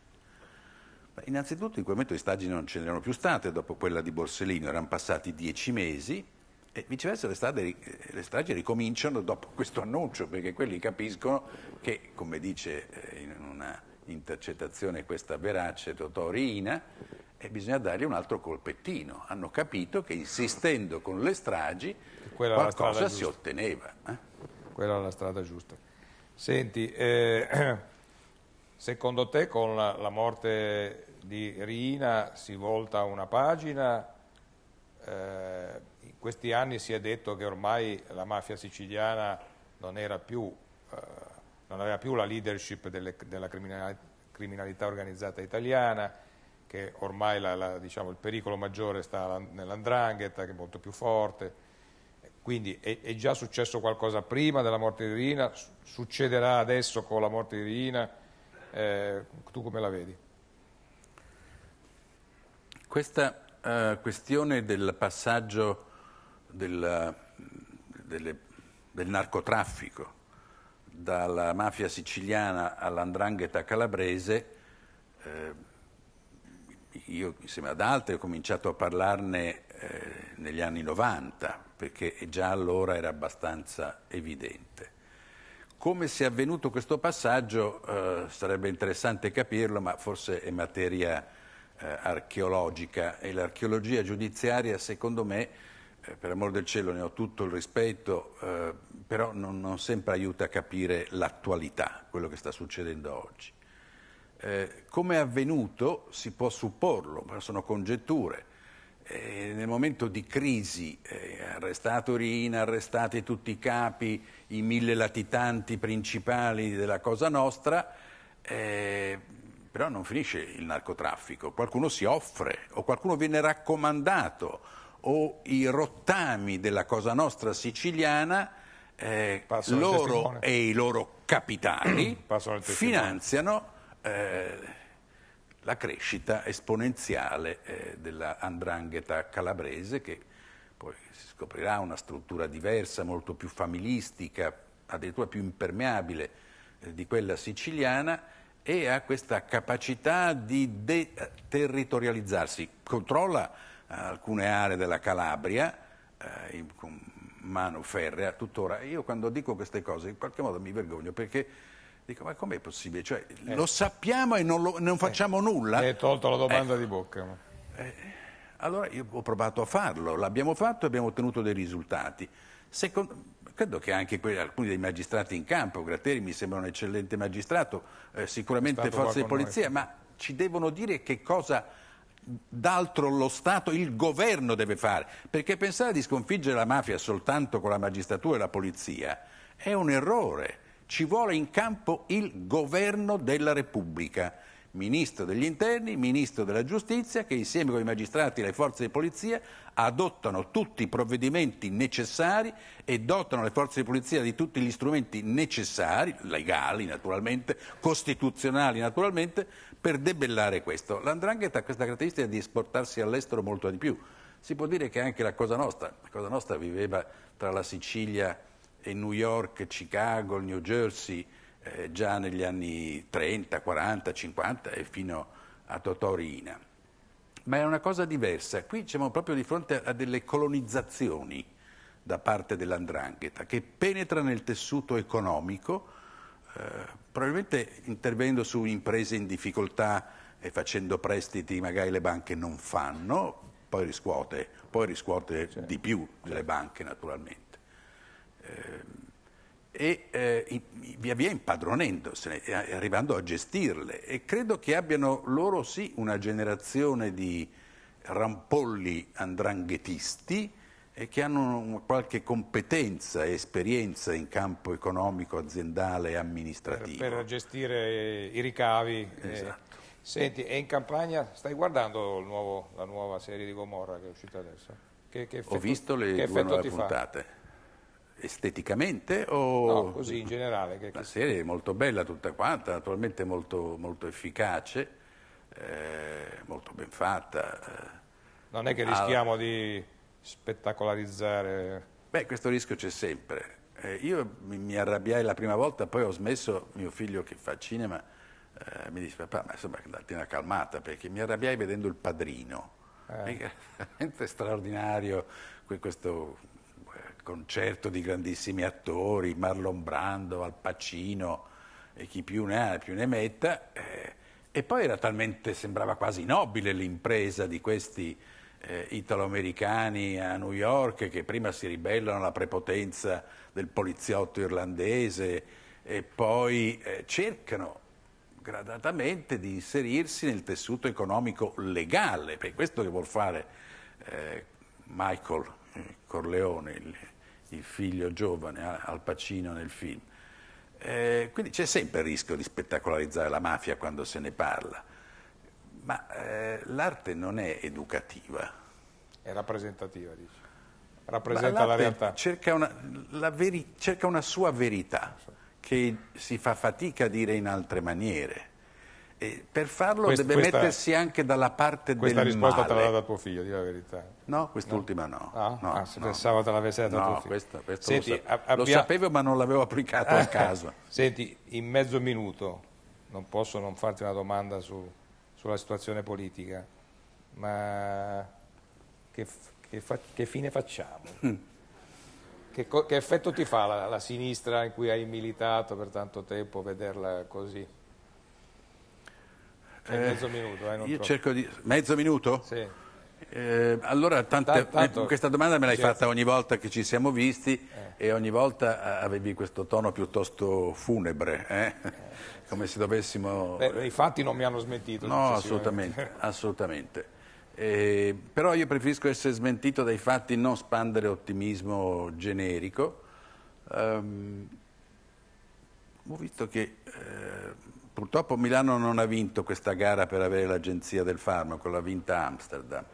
innanzitutto in quel momento di stagi non ce n'erano più state dopo quella di Borsellino, erano passati dieci mesi e viceversa le, strade, eh, le, stragi ricominciano dopo questo annuncio perché quelli capiscono che, come dice eh, in una intercettazione questa verace Totò Riina, eh, bisogna dargli un altro colpettino. Hanno capito che insistendo con le stragi qualcosa si otteneva. Eh? Quella è la strada giusta. Senti, eh, secondo te con la, la morte di Rina si volta una pagina, eh, in questi anni si è detto che ormai la mafia siciliana non, più, eh, non aveva più la leadership delle, della criminalità, criminalità organizzata italiana, che ormai la, la, diciamo, il pericolo maggiore sta nell'andrangheta, che è molto più forte. Quindi è, è, già successo qualcosa prima della morte di Rina, succederà adesso con la morte di Rina, eh, tu come la vedi? Questa uh, questione del passaggio del, delle, del narcotraffico dalla mafia siciliana all'andrangheta calabrese, eh, io insieme ad altri ho cominciato a parlarne eh, negli anni 90, perché già allora era abbastanza evidente. Come sia avvenuto questo passaggio eh, sarebbe interessante capirlo, ma forse è materia eh, archeologica e l'archeologia giudiziaria secondo me, eh, per amor del cielo ne ho tutto il rispetto, eh, però non, non, sempre aiuta a capire l'attualità, quello che sta succedendo oggi. Eh, come è avvenuto si può supporlo, ma sono congetture. Eh, nel momento di crisi, eh, arrestato Rina, arrestati tutti i capi, i mille latitanti principali della Cosa Nostra, però non finisce il narcotraffico, qualcuno si offre o qualcuno viene raccomandato o i rottami della Cosa Nostra siciliana, eh, loro e i loro capitali finanziano eh, la crescita esponenziale eh, della andrangheta calabrese che poi si scoprirà una struttura diversa, molto più familistica, addirittura più impermeabile eh, di quella siciliana e ha questa capacità di deterritorializzarsi. Controlla eh, alcune aree della Calabria eh, in, con mano ferrea tuttora. Io quando dico queste cose in qualche modo mi vergogno perché dico ma com'è possibile? Cioè, eh. Lo sappiamo e non, lo, non eh. facciamo eh. nulla. Mi hai tolto la domanda ecco. di bocca. Eh, allora io ho provato a farlo, l'abbiamo fatto e abbiamo ottenuto dei risultati. Secondo me credo che anche quelli, alcuni dei magistrati in campo, Gratteri mi sembra un eccellente magistrato, eh, sicuramente forze di polizia, noi. ma ci devono dire che cosa d'altro lo Stato, il governo deve fare, perché pensare di sconfiggere la mafia soltanto con la magistratura e la polizia è un errore. Ci vuole in campo il governo della Repubblica ministro degli interni, ministro della giustizia, che insieme con i magistrati e le forze di polizia adottano tutti i provvedimenti necessari e dotano le forze di polizia di tutti gli strumenti necessari, legali naturalmente, costituzionali naturalmente, per debellare questo. L'andrangheta ha questa caratteristica di esportarsi all'estero molto di più. Si può dire che anche la Cosa Nostra, la Cosa Nostra viveva tra la Sicilia e New York, Chicago, New Jersey, eh, già negli anni 30, 40, 50 e fino a Totorina. Ma è una cosa diversa, qui siamo proprio di fronte a delle colonizzazioni da parte dell'andrangheta che penetra nel tessuto economico, eh, probabilmente intervenendo su imprese in difficoltà e facendo prestiti magari le banche non fanno, poi riscuote, poi riscuote certo. di più delle banche naturalmente. Eh, e eh, via via impadronendosene e eh, arrivando a gestirle e credo che abbiano loro sì una generazione di rampolli andranghetisti e che hanno qualche competenza e esperienza in campo economico, aziendale e amministrativo. Per, per gestire eh, i ricavi. Eh. Esatto. Eh. Senti, e in campagna stai guardando nuovo, la nuova serie di Gomorra che è uscita adesso? Che, che effetto, Ho visto le due nuove puntate. Fa? Esteticamente o... No, così in generale. Che... La serie è molto bella tutta quanta, naturalmente molto, molto efficace, eh, molto ben fatta. Eh. Non è che rischiamo All... di spettacolarizzare... Beh, questo rischio c'è sempre. Eh, io mi, mi, arrabbiai la prima volta, poi ho smesso, mio figlio che fa cinema eh, mi disse papà, ma insomma datti una calmata, perché mi arrabbiai vedendo il padrino. Eh. È veramente straordinario questo concerto di grandissimi attori, Marlon Brando, Al Pacino e chi più ne ha più ne metta. Eh, e poi era talmente, sembrava quasi nobile l'impresa di questi eh, italo a New York che prima si ribellano alla prepotenza del poliziotto irlandese e poi eh, cercano gradatamente di inserirsi nel tessuto economico legale, Per questo che vuol fare eh, Michael eh, Corleone, il il figlio giovane, eh, Al Pacino nel film. Eh, quindi c'è sempre il rischio di spettacolarizzare la mafia quando se ne parla, ma eh, l'arte non è educativa. È rappresentativa, dici. Rappresenta la realtà. Cerca una, la veri, cerca una sua verità che si fa fatica a dire in altre maniere. E per farlo Quest, deve questa, mettersi anche dalla parte del male. Questa risposta te l'ha data tuo figlio, di la verità. No, quest'ultima no. no. no, ah, no. Ah, pensavo te l'avesse data no, tuo figlio. Questa, questa Senti, lo, sa- lo sapevo ma non l'avevo applicato ah, a caso. Senti, in mezzo minuto non posso non farti una domanda su, sulla situazione politica, ma che, che, fa, che fine facciamo? Mm. Che, che, effetto ti fa la, la sinistra in cui hai militato per tanto tempo, vederla così? Eh, mezzo minuto, eh, io troppo. cerco di... Mezzo minuto? Sì. Eh, allora, tante, tanto, eh, questa domanda me l'hai certo. fatta ogni volta che ci siamo visti eh. e ogni volta eh, avevi questo tono piuttosto funebre, eh? come se dovessimo... Beh, I fatti non mi hanno smentito. No, assolutamente, assolutamente. però io preferisco essere smentito dai fatti, non spandere ottimismo generico. Um, ho visto che Purtroppo Milano non ha vinto questa gara per avere l'agenzia del farmaco, l'ha vinta Amsterdam.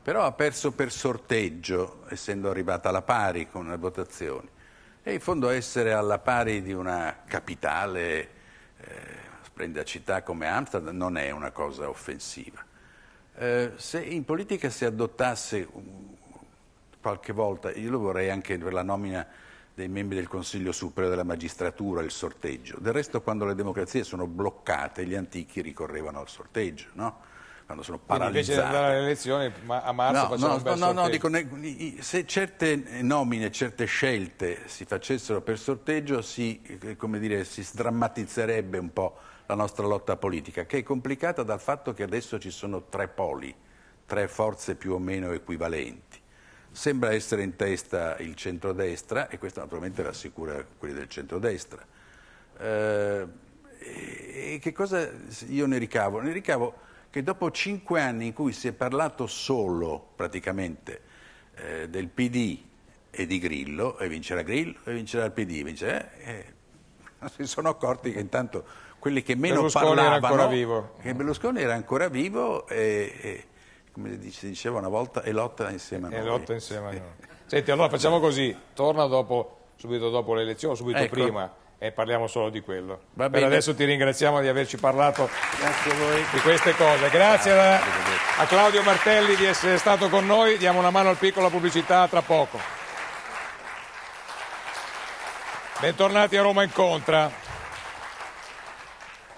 Però ha perso per sorteggio, essendo arrivata alla pari con le votazioni. E in fondo essere alla pari di una capitale, eh, splendida città come Amsterdam, non è una cosa offensiva. Eh, se in politica si adottasse qualche volta, io lo vorrei anche per la nomina dei membri del Consiglio Superiore della Magistratura, il sorteggio. Del resto quando le democrazie sono bloccate gli antichi ricorrevano al sorteggio, no? Quando sono paralizzati. Invece di andare alle elezioni a marzo no, no, no, no, dico, se certe nomine, certe scelte si facessero per sorteggio si, eh, dire, si sdrammatizzerebbe un po' la nostra lotta politica, che è complicata dal fatto che adesso ci sono tre poli, tre forze più o meno equivalenti Sembra essere in testa il centrodestra e questo naturalmente rassicura quelli del centrodestra. Eh, e che cosa io ne ricavo? Ne ricavo che dopo cinque anni in cui si è parlato solo praticamente eh, del PD e di Grillo, e vincerà Grillo e vincerà il PD, vincerà, eh, eh si sono accorti che intanto quelli che meno Berlusconi parlavano... Berlusconi era ancora vivo. Che Berlusconi era ancora vivo e, e come si diceva una volta, e lotta insieme a noi. E lotta insieme a noi. Senti, allora facciamo così, torna dopo, subito dopo l'elezione, elezioni, subito ecco. prima, e parliamo solo di quello. Va bene. Per adesso ti ringraziamo di averci parlato di queste cose. Grazie a, a Claudio Martelli di essere stato con noi, diamo una mano al piccolo pubblicità tra poco. Bentornati a Roma Incontra.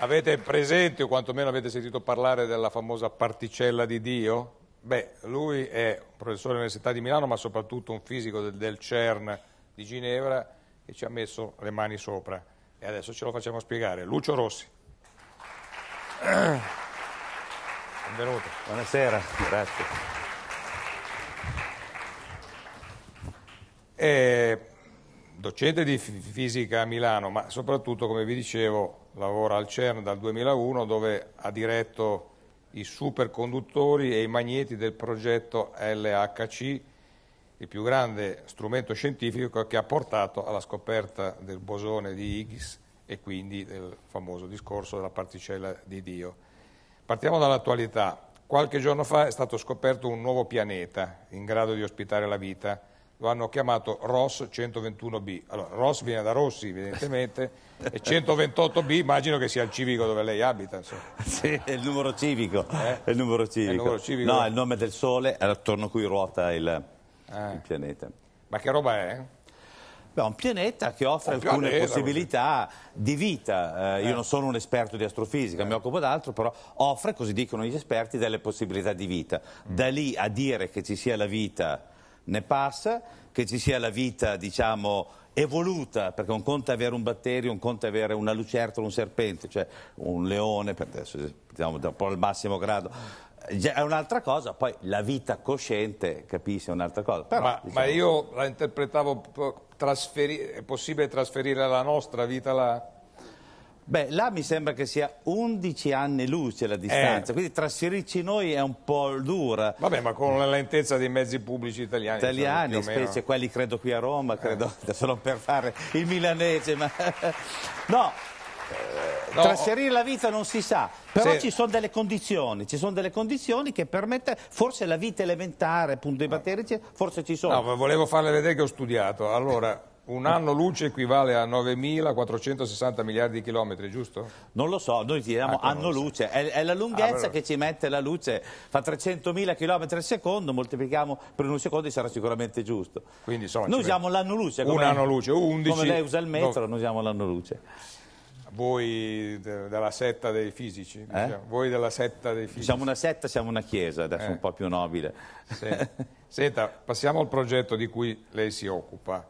Avete presente o quantomeno avete sentito parlare della famosa particella di Dio? Beh, lui è un professore dell'Università di Milano, ma soprattutto un fisico del, del CERN di Ginevra che ci ha messo le mani sopra. E adesso ce lo facciamo spiegare. Lucio Rossi. Benvenuto. Buonasera, grazie. È eh, docente di fisica a Milano, ma soprattutto, come vi dicevo, lavora al CERN dal 2001 dove ha diretto i superconduttori e i magneti del progetto LHC, il più grande strumento scientifico che ha portato alla scoperta del bosone di Higgs e quindi del famoso discorso della particella di Dio. Partiamo dall'attualità. Qualche giorno fa è stato scoperto un nuovo pianeta in grado di ospitare la vita lo hanno chiamato ROS 121B. Allora, ROS viene da Rossi, evidentemente, e 128B immagino che sia il civico dove lei abita. Insomma. Sì, è il numero civico. Eh? È il numero civico. È il numero civico. No, è il nome del Sole attorno a cui ruota il, eh. il pianeta. Ma che roba è? Beh, un pianeta che offre un alcune possibilità così. di vita. Eh, io eh. non sono un esperto di astrofisica, eh. mi occupo d'altro, però offre, così dicono gli esperti, delle possibilità di vita. Mm. Da lì a dire che ci sia la vita ne passa, che ci sia la vita, diciamo, evoluta, perché un conto è avere un batterio, un conto è avere una lucertola, un serpente, cioè un leone, per adesso diciamo un po' al massimo grado, è un'altra cosa, poi la vita cosciente, capisci, è un'altra cosa. Però, ma, diciamo... ma, io la interpretavo, è possibile trasferire la nostra vita la Beh, là mi sembra che sia 11 anni luce la distanza, eh. quindi trasferirci noi è un po' dura. Vabbè, ma con la lentezza dei mezzi pubblici italiani. Italiani, specie quelli credo qui a Roma, eh. credo, eh. solo per fare il milanese, ma... No, eh, No. trasferire la vita non si sa, però sì. ci, sono delle condizioni, ci sono delle condizioni, che permettono, forse la vita elementare, appunto i batterici, forse ci sono. No, ma volevo farle vedere che ho studiato, allora... Un anno luce equivale a 9.460 miliardi di chilometri, giusto? Non lo so, noi tiriamo ah, anno luce, è, è, la lunghezza ah, che ci mette la luce, fa 300.000 chilometri al secondo, moltiplichiamo per un secondo e sarà sicuramente giusto. Quindi, insomma, noi usiamo l'anno luce, un anno luce 11, come lei usa il metro, no. noi usiamo l'anno luce. Voi della setta dei fisici, eh? diciamo. voi della setta dei fisici. Siamo una setta, siamo una chiesa, adesso eh. un po' più nobile. Senta, Senta, passiamo al progetto di cui lei si occupa.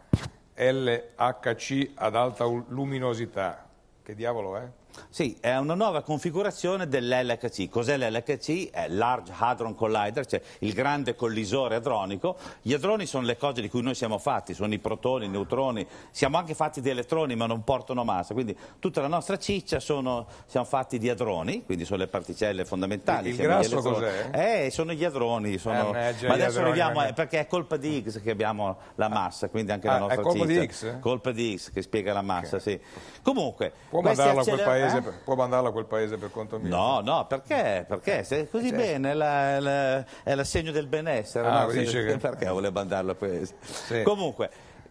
LHC ad alta luminosità. Che diavolo è? Sì, è una nuova configurazione dell'LHC. Cos'è l'LHC? È Large Hadron Collider, cioè il grande collisore adronico. Gli adroni sono le cose di cui noi siamo fatti, sono i protoni, i neutroni, siamo anche fatti di elettroni ma non portano massa, quindi tutta la nostra ciccia sono, siamo fatti di adroni, quindi sono le particelle fondamentali. Il, il grasso cos'è? Eh, sono gli adroni, sono... Eh, ma adesso arriviamo, a... perché è colpa di X che abbiamo la massa, quindi anche ah, la nostra ciccia. È colpa ciccia. di X? Colpa di X che spiega la massa, okay. sì. Comunque, Può mandarlo a quel paese? paese, eh? per, può mandarlo a quel paese per conto mio? No, no, perché? Perché eh. se così cioè. bene la, la, è l'assegno del benessere. Ah, no? dice che... Perché vuole mandarlo a paese? Sì. Comunque,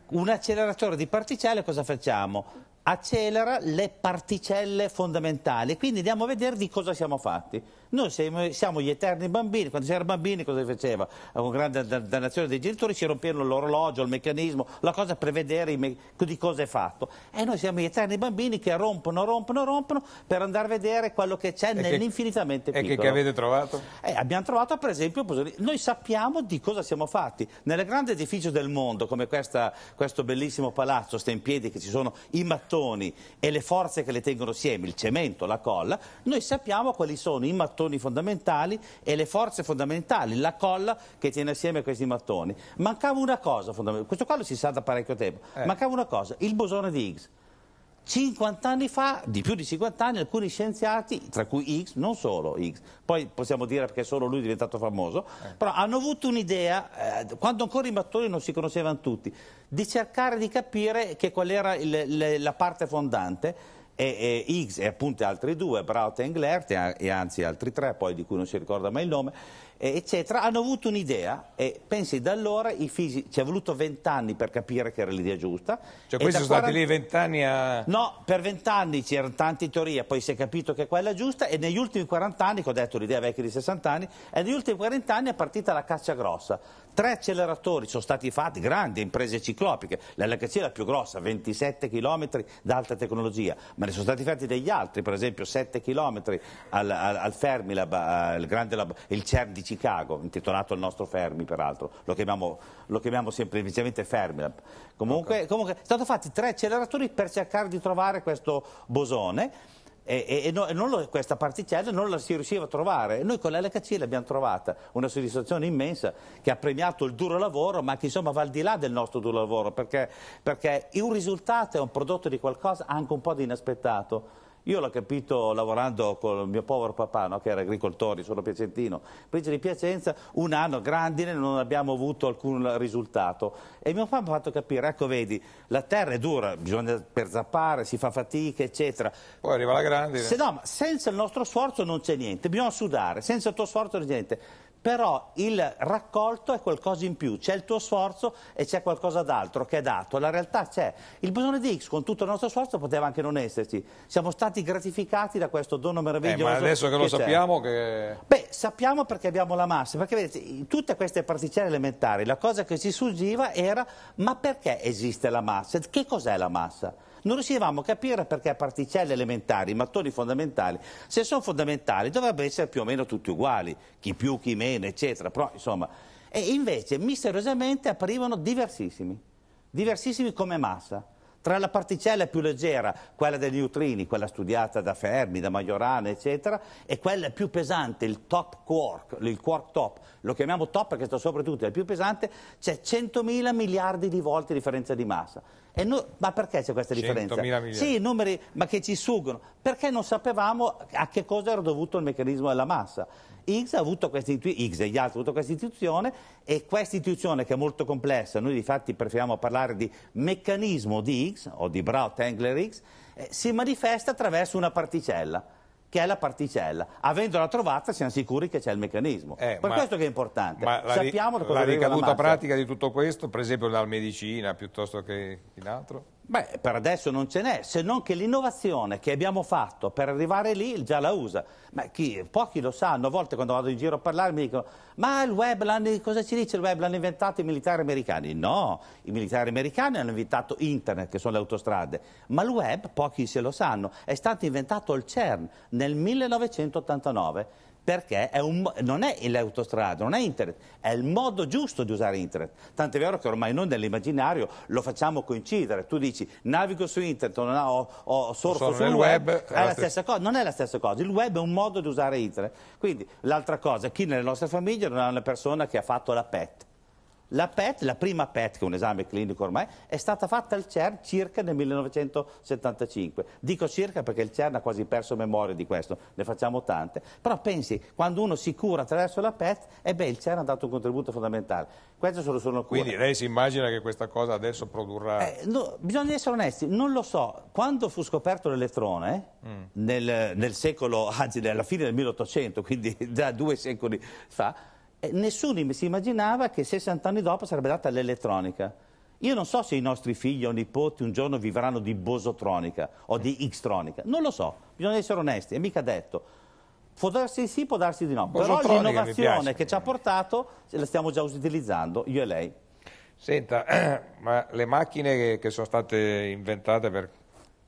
un acceleratore di particelle cosa facciamo? Accelera le particelle fondamentali, quindi andiamo a vedere di cosa siamo fatti. Noi siamo, siamo gli eterni bambini, quando si era bambini cosa si faceva? Eh, con grande dannazione dei genitori si rompevano l'orologio, il meccanismo, la cosa per vedere di cosa è fatto. E noi siamo gli eterni bambini che rompono, rompono, rompono per andare a vedere quello che c'è nell'infinitamente piccolo. E che, che, avete trovato? Eh, abbiamo trovato per esempio, noi sappiamo di cosa siamo fatti. Nel grande edificio del mondo come questa, questo bellissimo palazzo sta in piedi che ci sono i mattoni e le forze che le tengono insieme, il cemento, la colla, noi sappiamo quali sono i mattoni mattoni fondamentali e le forze fondamentali, la colla che tiene assieme questi mattoni. Mancava una cosa fondamentale, questo qua lo si sa da parecchio tempo, eh. mancava una cosa, il bosone di Higgs. 50 anni fa, di più di 50 anni, alcuni scienziati, tra cui Higgs, non solo Higgs, poi possiamo dire perché solo lui è diventato famoso, eh. però hanno avuto un'idea, eh, quando ancora i mattoni non si conoscevano tutti, di cercare di capire qual era il, le, la parte fondante e, e, X e appunto altri due, Braut e Englert e, e, anzi altri tre, poi di cui non si ricorda mai il nome, e, eccetera, hanno avuto un'idea e pensi da allora fisici, ci è voluto vent'anni per capire che era l'idea giusta. Cioè questi sono 40... stati lì vent'anni a... No, per vent'anni c'erano tante teorie, poi si è capito che quella è giusta e negli ultimi 40 anni, che ho detto l'idea vecchia di 60 anni, e negli ultimi 40 anni è partita la caccia grossa Tre acceleratori sono stati fatti, grandi imprese ciclopiche, l'LHC è la più grossa, 27 km d'alta tecnologia, ma ne sono stati fatti degli altri, per esempio 7 km al, al, al Fermilab, al grande lab, il CERN di Chicago, intitolato il nostro Fermi peraltro, lo chiamiamo, lo chiamiamo semplicemente Fermilab. Comunque, okay. comunque sono stati fatti tre acceleratori per cercare di trovare questo bosone e, e, no, e lo, questa particella non la si riusciva a trovare e noi con l'LHC l'abbiamo trovata una soddisfazione immensa che ha premiato il duro lavoro ma che insomma va al di là del nostro duro lavoro perché, perché un risultato è un prodotto di qualcosa anche un po' di inaspettato io l'ho capito lavorando con il mio povero papà, no? che era agricoltore, sono piacentino, invece di Piacenza, un anno grandine non abbiamo avuto alcun risultato. E mio papà mi ha fatto capire, ecco vedi, la terra è dura, bisogna per zappare, si fa fatica, eccetera. Poi arriva la grandine. Se no, ma senza il nostro sforzo non c'è niente, bisogna sudare, senza il tuo sforzo non c'è niente però il raccolto è qualcosa in più, c'è il tuo sforzo e c'è qualcosa d'altro che è dato, la realtà c'è. Il bosone di X con tutto il nostro sforzo poteva anche non esserci, siamo stati gratificati da questo dono meraviglioso. Eh, ma adesso che, che lo sappiamo che... Beh, sappiamo perché abbiamo la massa, perché vedete, in tutte queste particelle elementari la cosa che ci suggiva era ma perché esiste la massa? Che cos'è la massa? non riuscivamo a capire perché particelle elementari, mattoni fondamentali, se sono fondamentali dovrebbero essere più o meno tutti uguali, chi più, chi meno, eccetera, però insomma... E invece misteriosamente apparivano diversissimi, diversissimi come massa. Tra la particella più leggera, quella dei neutrini, quella studiata da Fermi, da Majorana, eccetera, e quella più pesante, il top quark, il quark top, lo chiamiamo top perché sta sopra tutto, è il più pesante, c'è 100.000 miliardi di volte differenza di massa. No, ma perché c'è questa differenza? miliardi. Sì, numeri, ma che ci suggono. Perché non sapevamo a che cosa era dovuto il meccanismo della massa. X ha avuto questa istituzione, e gli altri hanno avuto questa istituzione e questa istituzione che è molto complessa, noi infatti preferiamo parlare di meccanismo di X o di Braut-Engler X, eh, si manifesta attraverso una particella che è la particella. Avendola trovata siamo sicuri che c'è il meccanismo. Eh, per ma, questo che è importante. Ma Sappiamo la, ri- cosa la ricaduta la pratica di tutto questo, per esempio dalla medicina piuttosto che in altro? Beh, per adesso non ce n'è, se non che l'innovazione che abbiamo fatto per arrivare lì già la usa. Ma chi, pochi lo sanno, a volte quando vado in giro a parlare mi dicono ma il web, cosa ci dice il web? L'hanno inventato i militari americani. No, i militari americani hanno inventato internet, che sono le autostrade, ma il web, pochi se lo sanno, è stato inventato al CERN nel 1989 perché un, non è l'autostrada, non è internet, è il modo giusto di usare internet. Tant'è vero che ormai noi nell'immaginario lo facciamo coincidere. Tu dici navigo su internet o, o surfo sul web, web, è la stessa cosa. Non è la stessa cosa, il web è un modo di usare internet. Quindi l'altra cosa, chi nelle nostre famiglie non ha una persona che ha fatto la PET? La PET, la prima PET, che è un esame clinico ormai, è stata fatta al CERN circa nel 1975. Dico circa perché il CERN ha quasi perso memoria di questo, ne facciamo tante. Però pensi, quando uno si cura attraverso la PET, e beh, il CERN ha dato un contributo fondamentale. Queste sono solo cure. Quindi lei si immagina che questa cosa adesso produrrà... Eh, no, bisogna essere onesti, non lo so. Quando fu scoperto l'elettrone, mm. nel, nel secolo, anzi alla fine del 1800, quindi già due secoli fa eh, nessuno si immaginava che 60 anni dopo sarebbe data l'elettronica. Io non so se i nostri figli o nipoti un giorno vivranno di bosotronica o di xtronica, non lo so, bisogna essere onesti, è mica detto. Può darsi sì, può darsi di no, però l'innovazione che ci ha portato la stiamo già utilizzando, io e lei. Senta, ma le macchine che sono state inventate per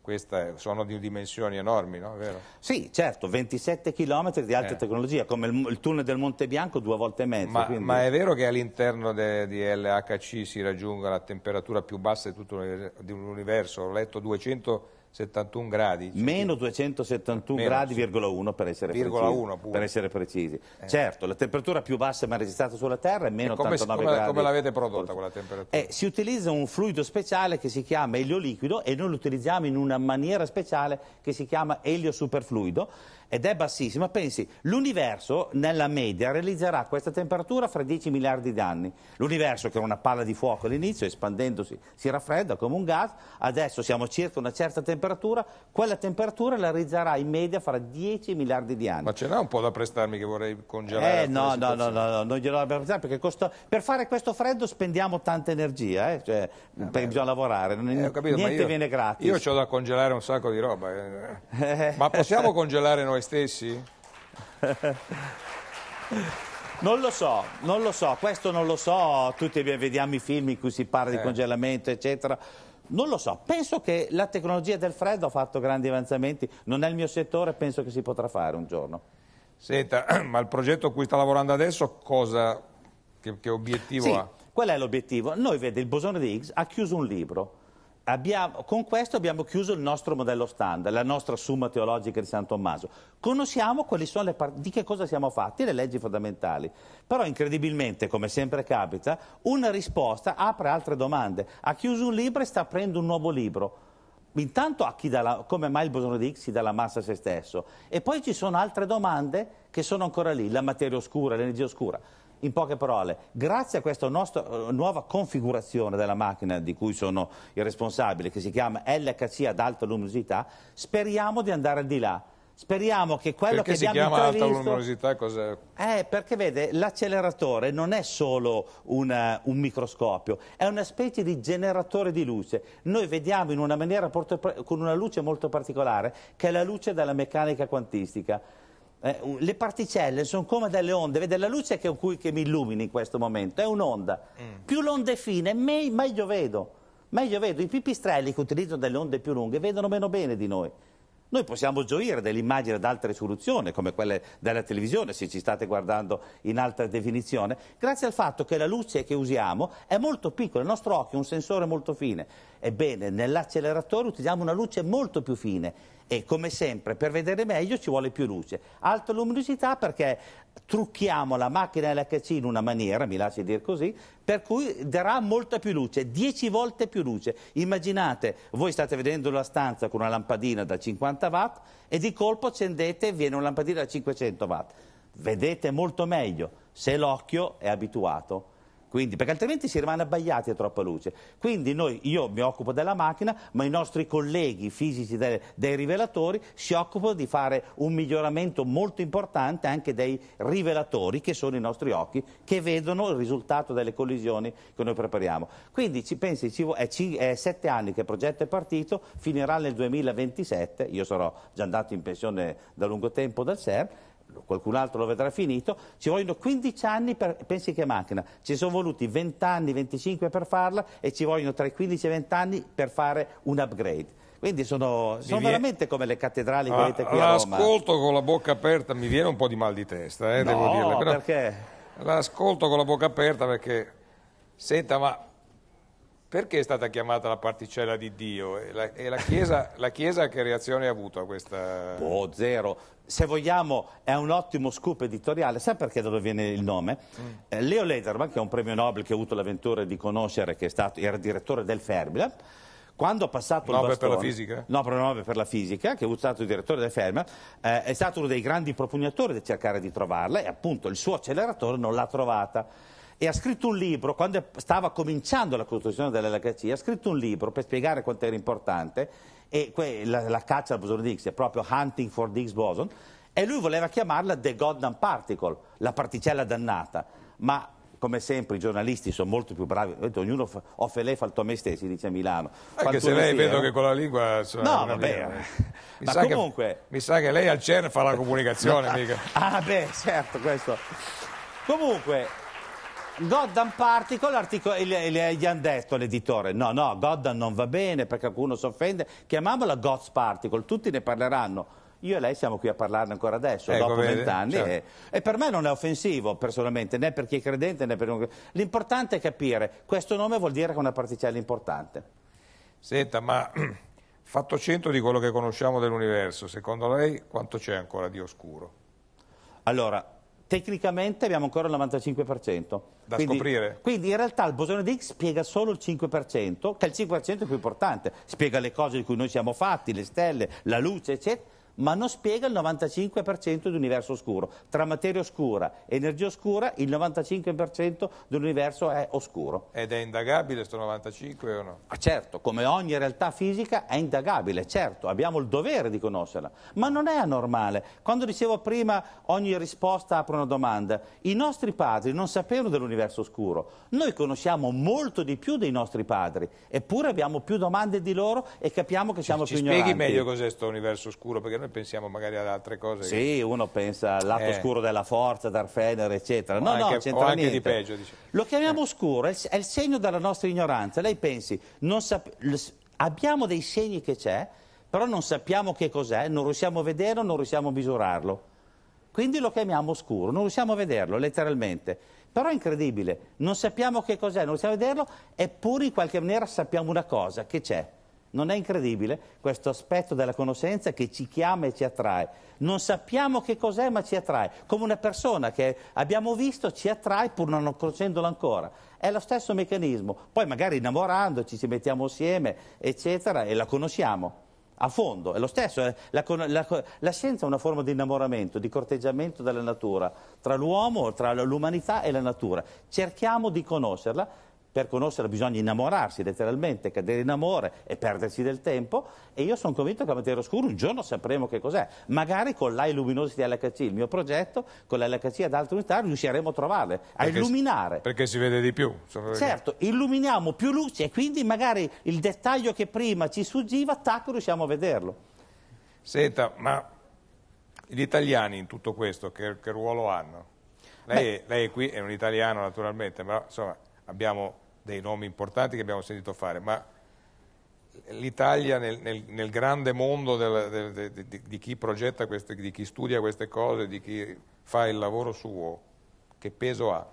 queste sono di dimensioni enormi, no? Vero? Sì, certo, 27 km di alta eh. tecnologia, come il, il, tunnel del Monte Bianco due volte e mezzo. Ma, quindi... ma è vero che all'interno di LHC si raggiunga la temperatura più bassa di tutto l'universo? Ho letto 200 271 gradi. Cioè meno 271 gradi,1 per essere, virgola precisi, uno, per essere precisi. Eh. Certo, la temperatura più bassa mai registrata sulla Terra è meno e come, 89 come, gradi. Come l'avete prodotta quella temperatura? Eh, si utilizza un fluido speciale che si chiama elio liquido e noi lo utilizziamo in una maniera speciale che si chiama elio superfluido ed è bassissima, pensi, l'universo nella media realizzerà questa temperatura fra 10 miliardi di anni. L'universo che era una palla di fuoco all'inizio, espandendosi, si raffredda come un gas, adesso siamo circa una certa temperatura, quella temperatura la realizzerà in media fra 10 miliardi di anni. Ma ce n'è un po' da prestarmi che vorrei congelare? Eh no, no, no, no, non glielo dobbiamo prestare perché per fare questo freddo spendiamo tanta energia, eh, cioè, eh, perché bisogna lavorare, eh, niente viene gratis. Io ho da congelare un sacco di roba, ma possiamo congelare noi? noi stessi? Non lo so, non lo so, questo non lo so, tutti vediamo i film in cui si parla di eh. congelamento, eccetera. Non lo so, penso che la tecnologia del freddo ha fatto grandi avanzamenti, non è il mio settore, penso che si potrà fare un giorno. Senta, ma il progetto a cui sta lavorando adesso cosa, che, che obiettivo sì, ha? qual è l'obiettivo? Noi, vede, il bosone di Higgs ha chiuso un libro, Abbiamo, con questo abbiamo chiuso il nostro modello standard, la nostra summa teologica di San Tommaso. Conosciamo di che cosa siamo fatti, le leggi fondamentali. Però incredibilmente, come sempre capita, una risposta apre altre domande. Ha chiuso un libro e sta aprendo un nuovo libro. Intanto a chi dà la, come mai il bosone di X si dà la massa a se stesso. E poi ci sono altre domande che sono ancora lì, la materia oscura, l'energia oscura in poche parole, grazie a questa nostra, eh, nuova configurazione della macchina di cui sono il responsabile, che si chiama LHC ad alta luminosità, speriamo di andare al di là. Speriamo che quello perché che abbiamo intravisto... Perché si chiama alta luminosità? Cos'è? Eh, perché vede, l'acceleratore non è solo una, eh, un microscopio, è una specie di generatore di luce. Noi vediamo in una maniera, con una luce molto particolare, che è la luce della meccanica quantistica eh, le particelle sono come delle onde, vede la luce che, che mi illumina in questo momento, è un'onda. Mm. Più l'onda è fine, me, meglio vedo. Meglio vedo, i pipistrelli che utilizzano delle onde più lunghe vedono meno bene di noi. Noi possiamo gioire dell'immagine ad alta risoluzione, come quelle della televisione, se ci state guardando in alta definizione, grazie al fatto che la luce che usiamo è molto piccola, il nostro occhio è un sensore molto fine Ebbene, nell'acceleratore utilizziamo una luce molto più fine e come sempre per vedere meglio ci vuole più luce. Alta luminosità perché trucchiamo la macchina LHC in una maniera, mi lasci dire così, per cui darà molta più luce, 10 volte più luce. Immaginate, voi state vedendo la stanza con una lampadina da 50 watt e di colpo accendete e viene una lampadina da 500 watt. Vedete molto meglio se l'occhio è abituato quindi, perché altrimenti si rimane abbagliati a troppa luce. Quindi noi, io mi occupo della macchina, ma i nostri colleghi fisici dei, dei rivelatori si occupano di fare un miglioramento molto importante anche dei rivelatori, che sono i nostri occhi, che vedono il risultato delle collisioni che noi prepariamo. Quindi ci pensi, ci, è, è sette anni che il progetto è partito, finirà nel 2027, io sarò già andato in pensione da lungo tempo dal SER, qualcun altro lo vedrà finito, ci vogliono 15 anni per, pensi che macchina, ci sono voluti 20 anni, 25 per farla e ci vogliono tra i 15 e i 20 anni per fare un upgrade. Quindi sono, sono viene... veramente come le cattedrali ah, avete qui a Roma. L'ascolto con la bocca aperta, mi viene un po' di mal di testa, eh, no, devo dirle. No, perché? L'ascolto con la bocca aperta perché, senta, ma perché è stata chiamata la particella di Dio? E la, e la, chiesa, la chiesa, che reazione ha avuto a questa... Oh, zero. Se vogliamo, è un ottimo scoop editoriale. Sai perché da dove viene il nome? Mm. Eh, Leo Lederman, che è un premio Nobel che ho avuto l'avventura di conoscere, che stato, era direttore del Fermilab, quando ha passato Nobel il bastone... per la fisica? No, per Nobel per la fisica, che è stato il direttore del Fermilab, eh, è stato uno dei grandi propugnatori di cercare di trovarla e appunto il suo acceleratore non l'ha trovata e ha scritto un libro, quando stava cominciando la costruzione dell'LHC, ha scritto un libro per spiegare quanto era importante e la, la, caccia al boson di Higgs è proprio Hunting for the Higgs boson e lui voleva chiamarla The Goddamn Particle, la particella dannata, ma come sempre i giornalisti sono molto più bravi, ognuno fa, offre lei fa il tuo me stesso, dice a Milano. Anche se lei vedo che con la lingua... Cioè, no, vabbè, eh. mi ma comunque... Che, mi sa che lei al CERN fa la comunicazione, mica. Ah, beh, certo, questo... Comunque, Goddam Particle, l'articolo, gli hanno detto l'editore, no, no, Goddam non va bene perché qualcuno si offende, chiamiamola God's Particle, tutti ne parleranno. Io e lei siamo qui a parlarne ancora adesso, eh, dopo vent'anni, certo. e, e, per me non è offensivo personalmente, né per chi è credente né per non credente. L'importante è capire, questo nome vuol dire che è una particella importante. Senta, ma fatto 100 di quello che conosciamo dell'universo, secondo lei quanto c'è ancora di oscuro? Allora, Tecnicamente abbiamo ancora il 95%. Da quindi, scoprire. Quindi in realtà il bosone di Higgs spiega solo il 5%, che è il 5% più importante. Spiega le cose di cui noi siamo fatti, le stelle, la luce, eccetera ma non spiega il 95% di universo oscuro. Tra materia oscura e energia oscura il 95% dell'universo è oscuro. Ed è indagabile questo 95 o no? Ah, certo, come ogni realtà fisica è indagabile, certo, abbiamo il dovere di conoscerla, ma non è anormale. Quando dicevo prima ogni risposta apre una domanda, i nostri padri non sapevano dell'universo oscuro, noi conosciamo molto di più dei nostri padri, eppure abbiamo più domande di loro e capiamo che siamo ci, più ci ignoranti. Ci spieghi meglio cos'è questo universo oscuro? Perché noi noi pensiamo magari ad altre cose. Sì, che... uno pensa al lato eh. oscuro della forza, Darfener, eccetera. No, anche, no, c'entra niente. di peggio. Diciamo. Lo chiamiamo eh. scuro, è il segno della nostra ignoranza. Lei pensi, abbiamo dei segni che c'è, però non sappiamo che cos'è, non riusciamo a vederlo, non riusciamo a misurarlo. Quindi lo chiamiamo scuro, non riusciamo a vederlo letteralmente. Però è incredibile, non sappiamo che cos'è, non riusciamo a vederlo, eppure in qualche maniera sappiamo una cosa, che c'è. Non è incredibile questo aspetto della conoscenza che ci chiama e ci attrae? Non sappiamo che cos'è, ma ci attrae. Come una persona che abbiamo visto ci attrae pur non conoscendola ancora. È lo stesso meccanismo. Poi magari innamorandoci ci mettiamo insieme, eccetera, e la conosciamo a fondo, è lo stesso, eh. la, la, la, scienza è una forma di innamoramento, di corteggiamento della natura, tra l'uomo, tra l'umanità e la natura. Cerchiamo di conoscerla per conoscerla bisogna innamorarsi letteralmente, cadere in amore e perdersi del tempo e io sono convinto che la materia oscura un giorno sapremo che cos'è. Magari con l'AI Luminosity LHC, il mio progetto, con l'LHC ad alta unità riusciremo a trovarle, a perché illuminare. Perché si vede di più. Certo, illuminiamo più luce e quindi magari il dettaglio che prima ci sfuggiva, tac, riusciamo a vederlo. Senta, ma gli italiani in tutto questo che, che ruolo hanno? Lei, lei, qui è un italiano naturalmente, ma insomma abbiamo dei nomi importanti che abbiamo sentito fare, ma l'Italia nel, nel, nel grande mondo del, del, del, di, di, chi progetta, queste, di chi studia queste cose, di chi fa il lavoro suo, che peso ha?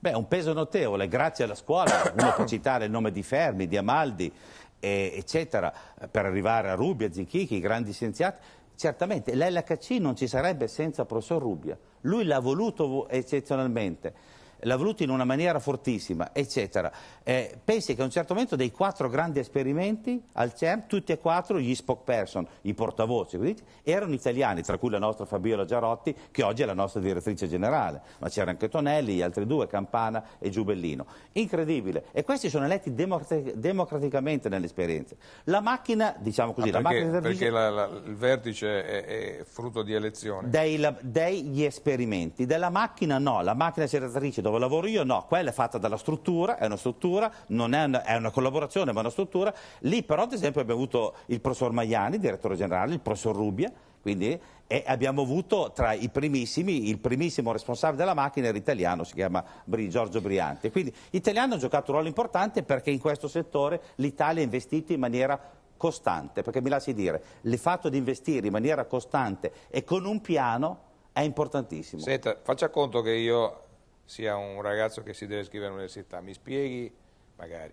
Beh, un peso notevole, grazie alla scuola, uno può citare il nome di Fermi, di Amaldi, eh, eccetera, per arrivare a Rubbia, Zinchichi, grandi scienziati, certamente l'LHC non ci sarebbe senza il professor Rubbia, lui l'ha voluto eccezionalmente l'ha voluto in una maniera fortissima, eccetera. Eh, pensi che a un certo momento dei quattro grandi esperimenti al CERN, tutti e quattro gli spokesperson, i portavoce, così, erano italiani, tra cui la nostra Fabiola Giarotti, che oggi è la nostra direttrice generale, ma c'era anche Tonelli, gli altri due, Campana e Giubellino. Incredibile. E questi sono eletti democrat democraticamente nell'esperienza. La macchina, diciamo così, ah, perché, la macchina... Perché la, la, il vertice è, è, frutto di elezione? Dei, la, degli esperimenti. Della macchina no, la macchina generatrice dove lavoro io, no, quella è fatta dalla struttura, è una struttura, non è una, è una collaborazione ma è una struttura, lì però ad esempio abbiamo avuto il professor Maiani, direttore generale, il professor Rubbia, quindi, e abbiamo avuto tra i primissimi il primissimo responsabile della macchina era italiano, si chiama Giorgio Brianti. Quindi italiano ha giocato un ruolo importante perché in questo settore l'Italia ha investito in maniera costante, perché mi lasci dire, il fatto di investire in maniera costante e con un piano è importantissimo. Senta, faccia conto che io sia un ragazzo che si deve iscrivere all'università, mi spieghi, magari,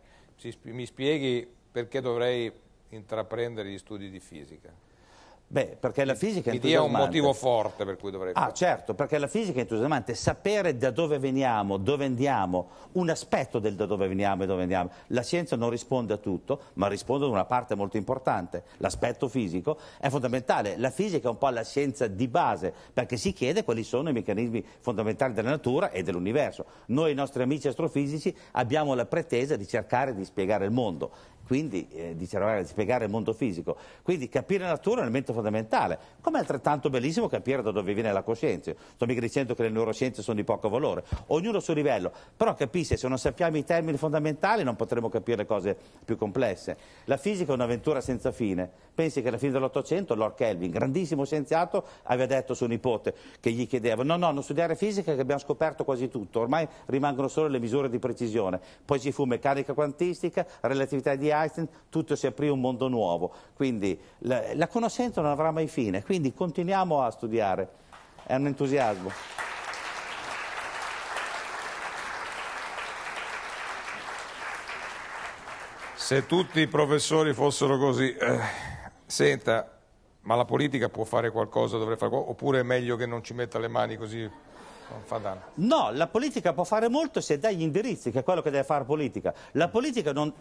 mi spieghi perché dovrei intraprendere gli studi di fisica? Beh, perché la fisica è entusiasmante. Mi dia un motivo forte per cui dovrei Ah, certo, perché la fisica è entusiasmante. Sapere da dove veniamo, dove andiamo, un aspetto del da dove veniamo e dove andiamo. La scienza non risponde a tutto, ma risponde ad una parte molto importante. L'aspetto fisico è fondamentale. La fisica è un po' la scienza di base, perché si chiede quali sono i meccanismi fondamentali della natura e dell'universo. Noi, i nostri amici astrofisici, abbiamo la pretesa di cercare di spiegare il mondo quindi eh, diceva, spiegare il mondo fisico. Quindi capire la natura è un elemento fondamentale, come è altrettanto bellissimo capire da dove viene la coscienza. Sto mica dicendo che le neuroscienze sono di poco valore, ognuno a suo livello, però capisce, se non sappiamo i termini fondamentali non potremo capire le cose più complesse. La fisica è un'avventura senza fine. Pensi che alla fine dell'Ottocento Lord Kelvin, grandissimo scienziato, aveva detto a suo nipote che gli chiedeva no, no, non studiare fisica che abbiamo scoperto quasi tutto, ormai rimangono solo le misure di precisione. Poi ci fu meccanica quantistica, relatività di Einstein tutto si aprì un mondo nuovo, quindi la, la conoscenza non avrà mai fine, quindi continuiamo a studiare, è un entusiasmo. Se tutti i professori fossero così, eh, senta, ma la politica può fare qualcosa, dovrei fare qualcosa, oppure è meglio che non ci metta le mani così non fa danno? No, la politica può fare molto se dà gli indirizzi, che è quello che deve fare la politica. La politica non,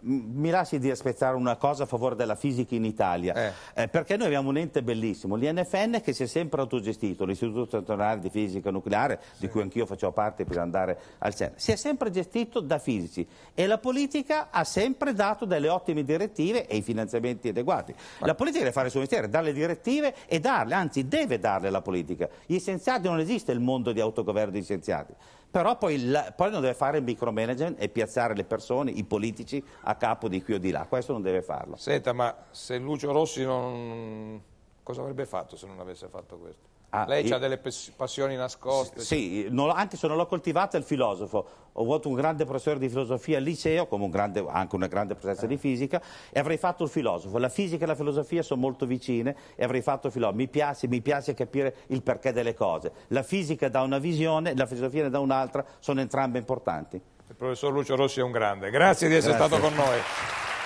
mi lasci di aspettare una cosa a favore della fisica in Italia, eh. Eh, perché noi abbiamo un ente bellissimo, l'INFN che si è sempre autogestito, l'Istituto Centrale di Fisica Nucleare, sì. di cui anch'io facevo parte per andare al CERN, si è sempre gestito da fisici e la politica ha sempre dato delle ottime direttive e i finanziamenti adeguati. Ma... La politica deve fare il suo mestiere, dare le direttive e darle, anzi deve darle la politica. Gli scienziati non esiste il mondo di autogoverno di scienziati però poi, la, poi, non deve fare il micromanagement e piazzare le persone, i politici a capo di qui o di là, questo non deve farlo. Senta, ma se Lucio Rossi non... cosa avrebbe fatto se non avesse fatto questo? Ah, Lei ha delle passioni nascoste. Sì, cioè. non, anche se non l'ho coltivata il filosofo. Ho avuto un grande professore di filosofia al liceo, come un grande, anche una grande presenza eh. di fisica, e avrei fatto il filosofo. La fisica e la filosofia sono molto vicine e avrei fatto il filosofo. Mi piace, mi piace capire il perché delle cose. La fisica dà una visione, la filosofia ne dà un'altra, sono entrambe importanti. Il professor Lucio Rossi è un grande. Grazie di essere grazie. stato con noi.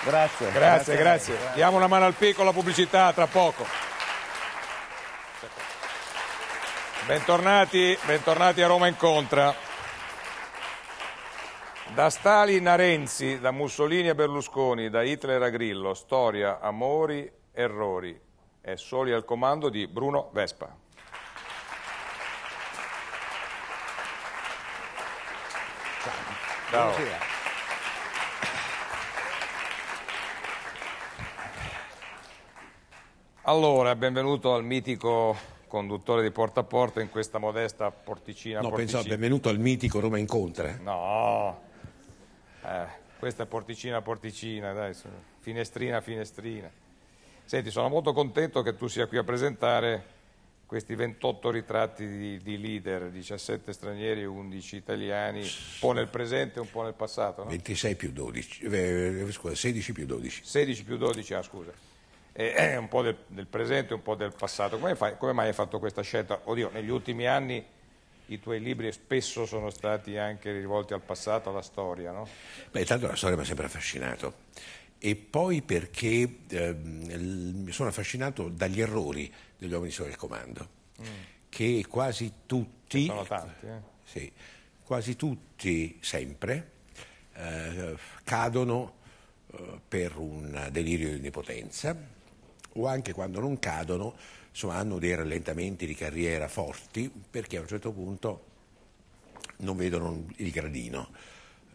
Grazie. Grazie, grazie. grazie. Diamo una mano al piccolo pubblicità tra poco. Bentornati, bentornati, a Roma Incontra. Da Stalin a Renzi, da Mussolini a Berlusconi, da Hitler a Grillo, storia, amori, errori. È soli al comando di Bruno Vespa. Ciao. Buonasera. Allora, benvenuto al mitico conduttore di porta a porta in questa modesta porticina. No, porticina. pensavo benvenuto al mitico Roma Incontra. No, eh, questa è porticina porticina, dai, finestrina finestrina. Senti, sono molto contento che tu sia qui a presentare questi 28 ritratti di, di leader, 17 stranieri e 11 italiani, un po' nel presente e un po' nel passato. No? 26 più 12, eh, scusa, 16 più 12. 16 più 12, ah scusa eh, un po' del, del presente e un po' del passato. Come, fai, come mai hai fatto questa scelta? Oddio, negli ultimi anni i tuoi libri spesso sono stati anche rivolti al passato, alla storia, no? Beh, intanto la storia mi ha sempre affascinato e poi perché eh, mi sono affascinato dagli errori degli uomini sopra il comando, mm. che quasi tutti... sono tanti, eh? Sì, quasi tutti, sempre, eh, cadono eh, per un delirio di onnipotenza o anche quando non cadono, insomma, hanno dei rallentamenti di carriera forti perché a un certo punto non vedono il gradino.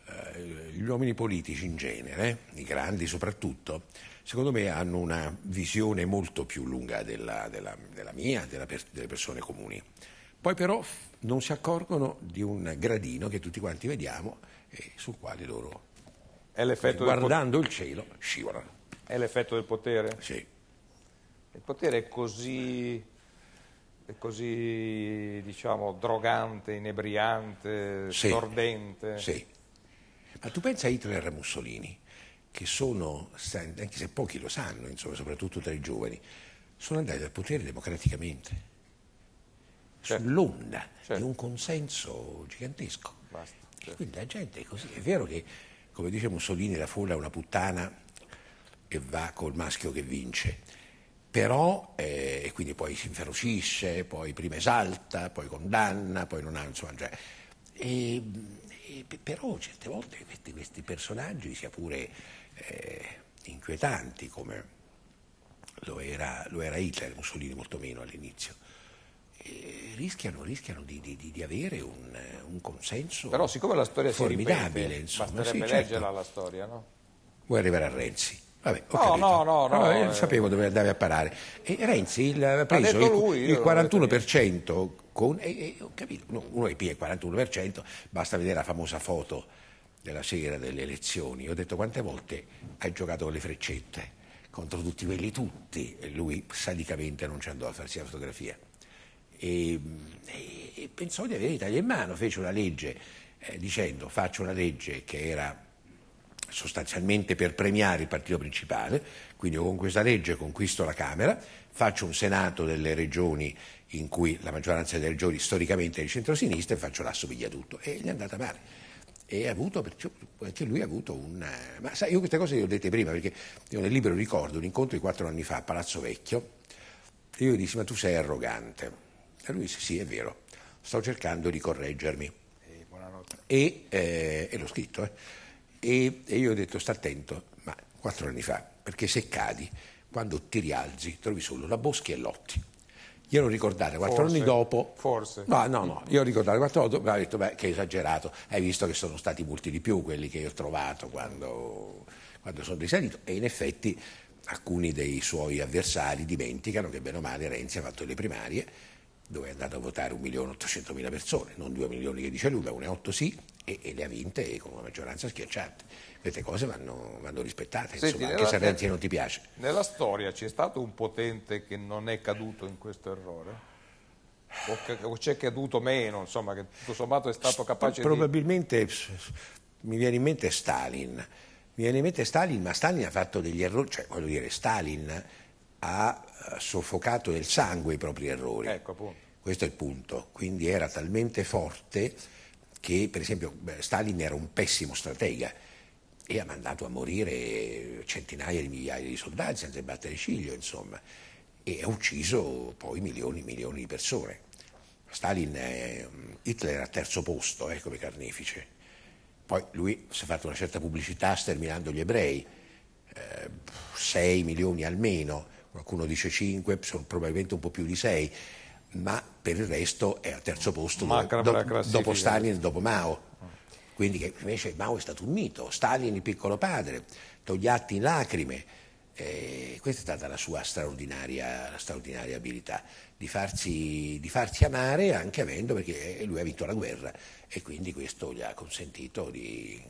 Eh, gli uomini politici in genere, i grandi soprattutto, secondo me hanno una visione molto più lunga della, della, della mia, della per, delle persone comuni. Poi però non si accorgono di un gradino che tutti quanti vediamo e sul quale loro, guardando il cielo, scivolano. È l'effetto del potere? Sì. Il potere è così, è così diciamo, drogante, inebriante, sì, sordente. Sì. Ma tu pensa a Hitler e a Mussolini, che sono, anche se pochi lo sanno, insomma, soprattutto tra i giovani, sono andati al potere democraticamente certo. sull'onda certo. di un consenso gigantesco. Basta, certo. Quindi la gente è così. È vero che, come dice Mussolini, la folla è una puttana e va col maschio che vince però, eh, e quindi poi si inferocisce, poi prima esalta, poi condanna, poi non ha, insomma, già. Cioè, e, e, però certe volte questi, questi personaggi, sia pure eh, inquietanti, come lo era, lo era, Hitler, Mussolini molto meno all'inizio, eh, rischiano, rischiano di, di, di, avere un, un, consenso Però siccome la storia formidabile. Si ripete, insomma, basterebbe sì, certo. la storia, no? Vuoi arrivare a Renzi? Vabbè, no, no, no, no, allora, eh... sapevo dove andavi a parare. E Renzi il, ha preso il, lui, il 41% con, e, e, ho capito, uno dei P è 41%, basta vedere la famosa foto della sera delle elezioni. ho detto quante volte hai giocato con le freccette contro tutti quelli tutti e lui sadicamente non ci andò a farsi la fotografia. E, e pensò di avere l'Italia in mano, fece una legge eh, dicendo faccio una legge che era sostanzialmente per premiare il partito principale, quindi con questa legge conquisto la Camera, faccio un Senato delle regioni in cui la maggioranza delle regioni storicamente è di centrosinistra e faccio l'asso tutto. E gli è andata male. E ha avuto, perciò, anche lui ha avuto un... Ma sai, io queste cose le ho dette prima, perché io nel libro ricordo un incontro di quattro anni fa a Palazzo Vecchio, e io gli dissi, ma tu sei arrogante. E lui disse, sì, è vero, sto cercando di correggermi. E, eh, buonanotte. E, eh, e l'ho scritto, eh e, e io ho detto sta attento, ma quattro anni fa, perché se cadi, quando ti rialzi, trovi solo la Boschi e Lotti. Io l'ho ricordata quattro forse, anni dopo. Forse. No, no, no. Io ho ricordato quattro anni dopo. Ho detto beh, che esagerato. Hai visto che sono stati molti di più quelli che io ho trovato quando, quando sono risalito. E in effetti alcuni dei suoi avversari dimenticano che, bene o male, Renzi ha fatto le primarie dove è andato a votare 1.800.000 persone, non 2 milioni che dice lui, ma 1,8 sì, e, e le ha vinte con una maggioranza schiacciante. Queste cose vanno, vanno rispettate, Senti, insomma, anche nella, se non ti piace. Nella storia c'è stato un potente che non è caduto in questo errore? O, c'è caduto meno, insomma, che tutto sommato è stato capace Probabilmente, di... Probabilmente mi viene in mente Stalin, mi viene in mente Stalin, ma Stalin ha fatto degli errori, cioè voglio dire, Stalin ha eh, soffocato nel sangue i propri errori. Ecco, questo è il punto. Quindi era talmente forte che per esempio Stalin era un pessimo stratega e ha mandato a morire centinaia di migliaia di soldati senza battere ciglio, insomma, e ha ucciso poi milioni e milioni di persone. Stalin, è, eh, Hitler a terzo posto eh, come carnefice, poi lui si è fatto una certa pubblicità sterminando gli ebrei, eh, milioni almeno, qualcuno dice 5, sono probabilmente un po' più di 6, ma per il resto è al terzo posto do, dopo Stalin e dopo Mao. Quindi che invece Mao è stato un mito, Stalin il piccolo padre, Togliatti in lacrime. Eh, questa è stata la sua straordinaria, la straordinaria abilità di farsi, di farsi, amare anche avendo, perché lui ha vinto la guerra e quindi questo gli ha consentito di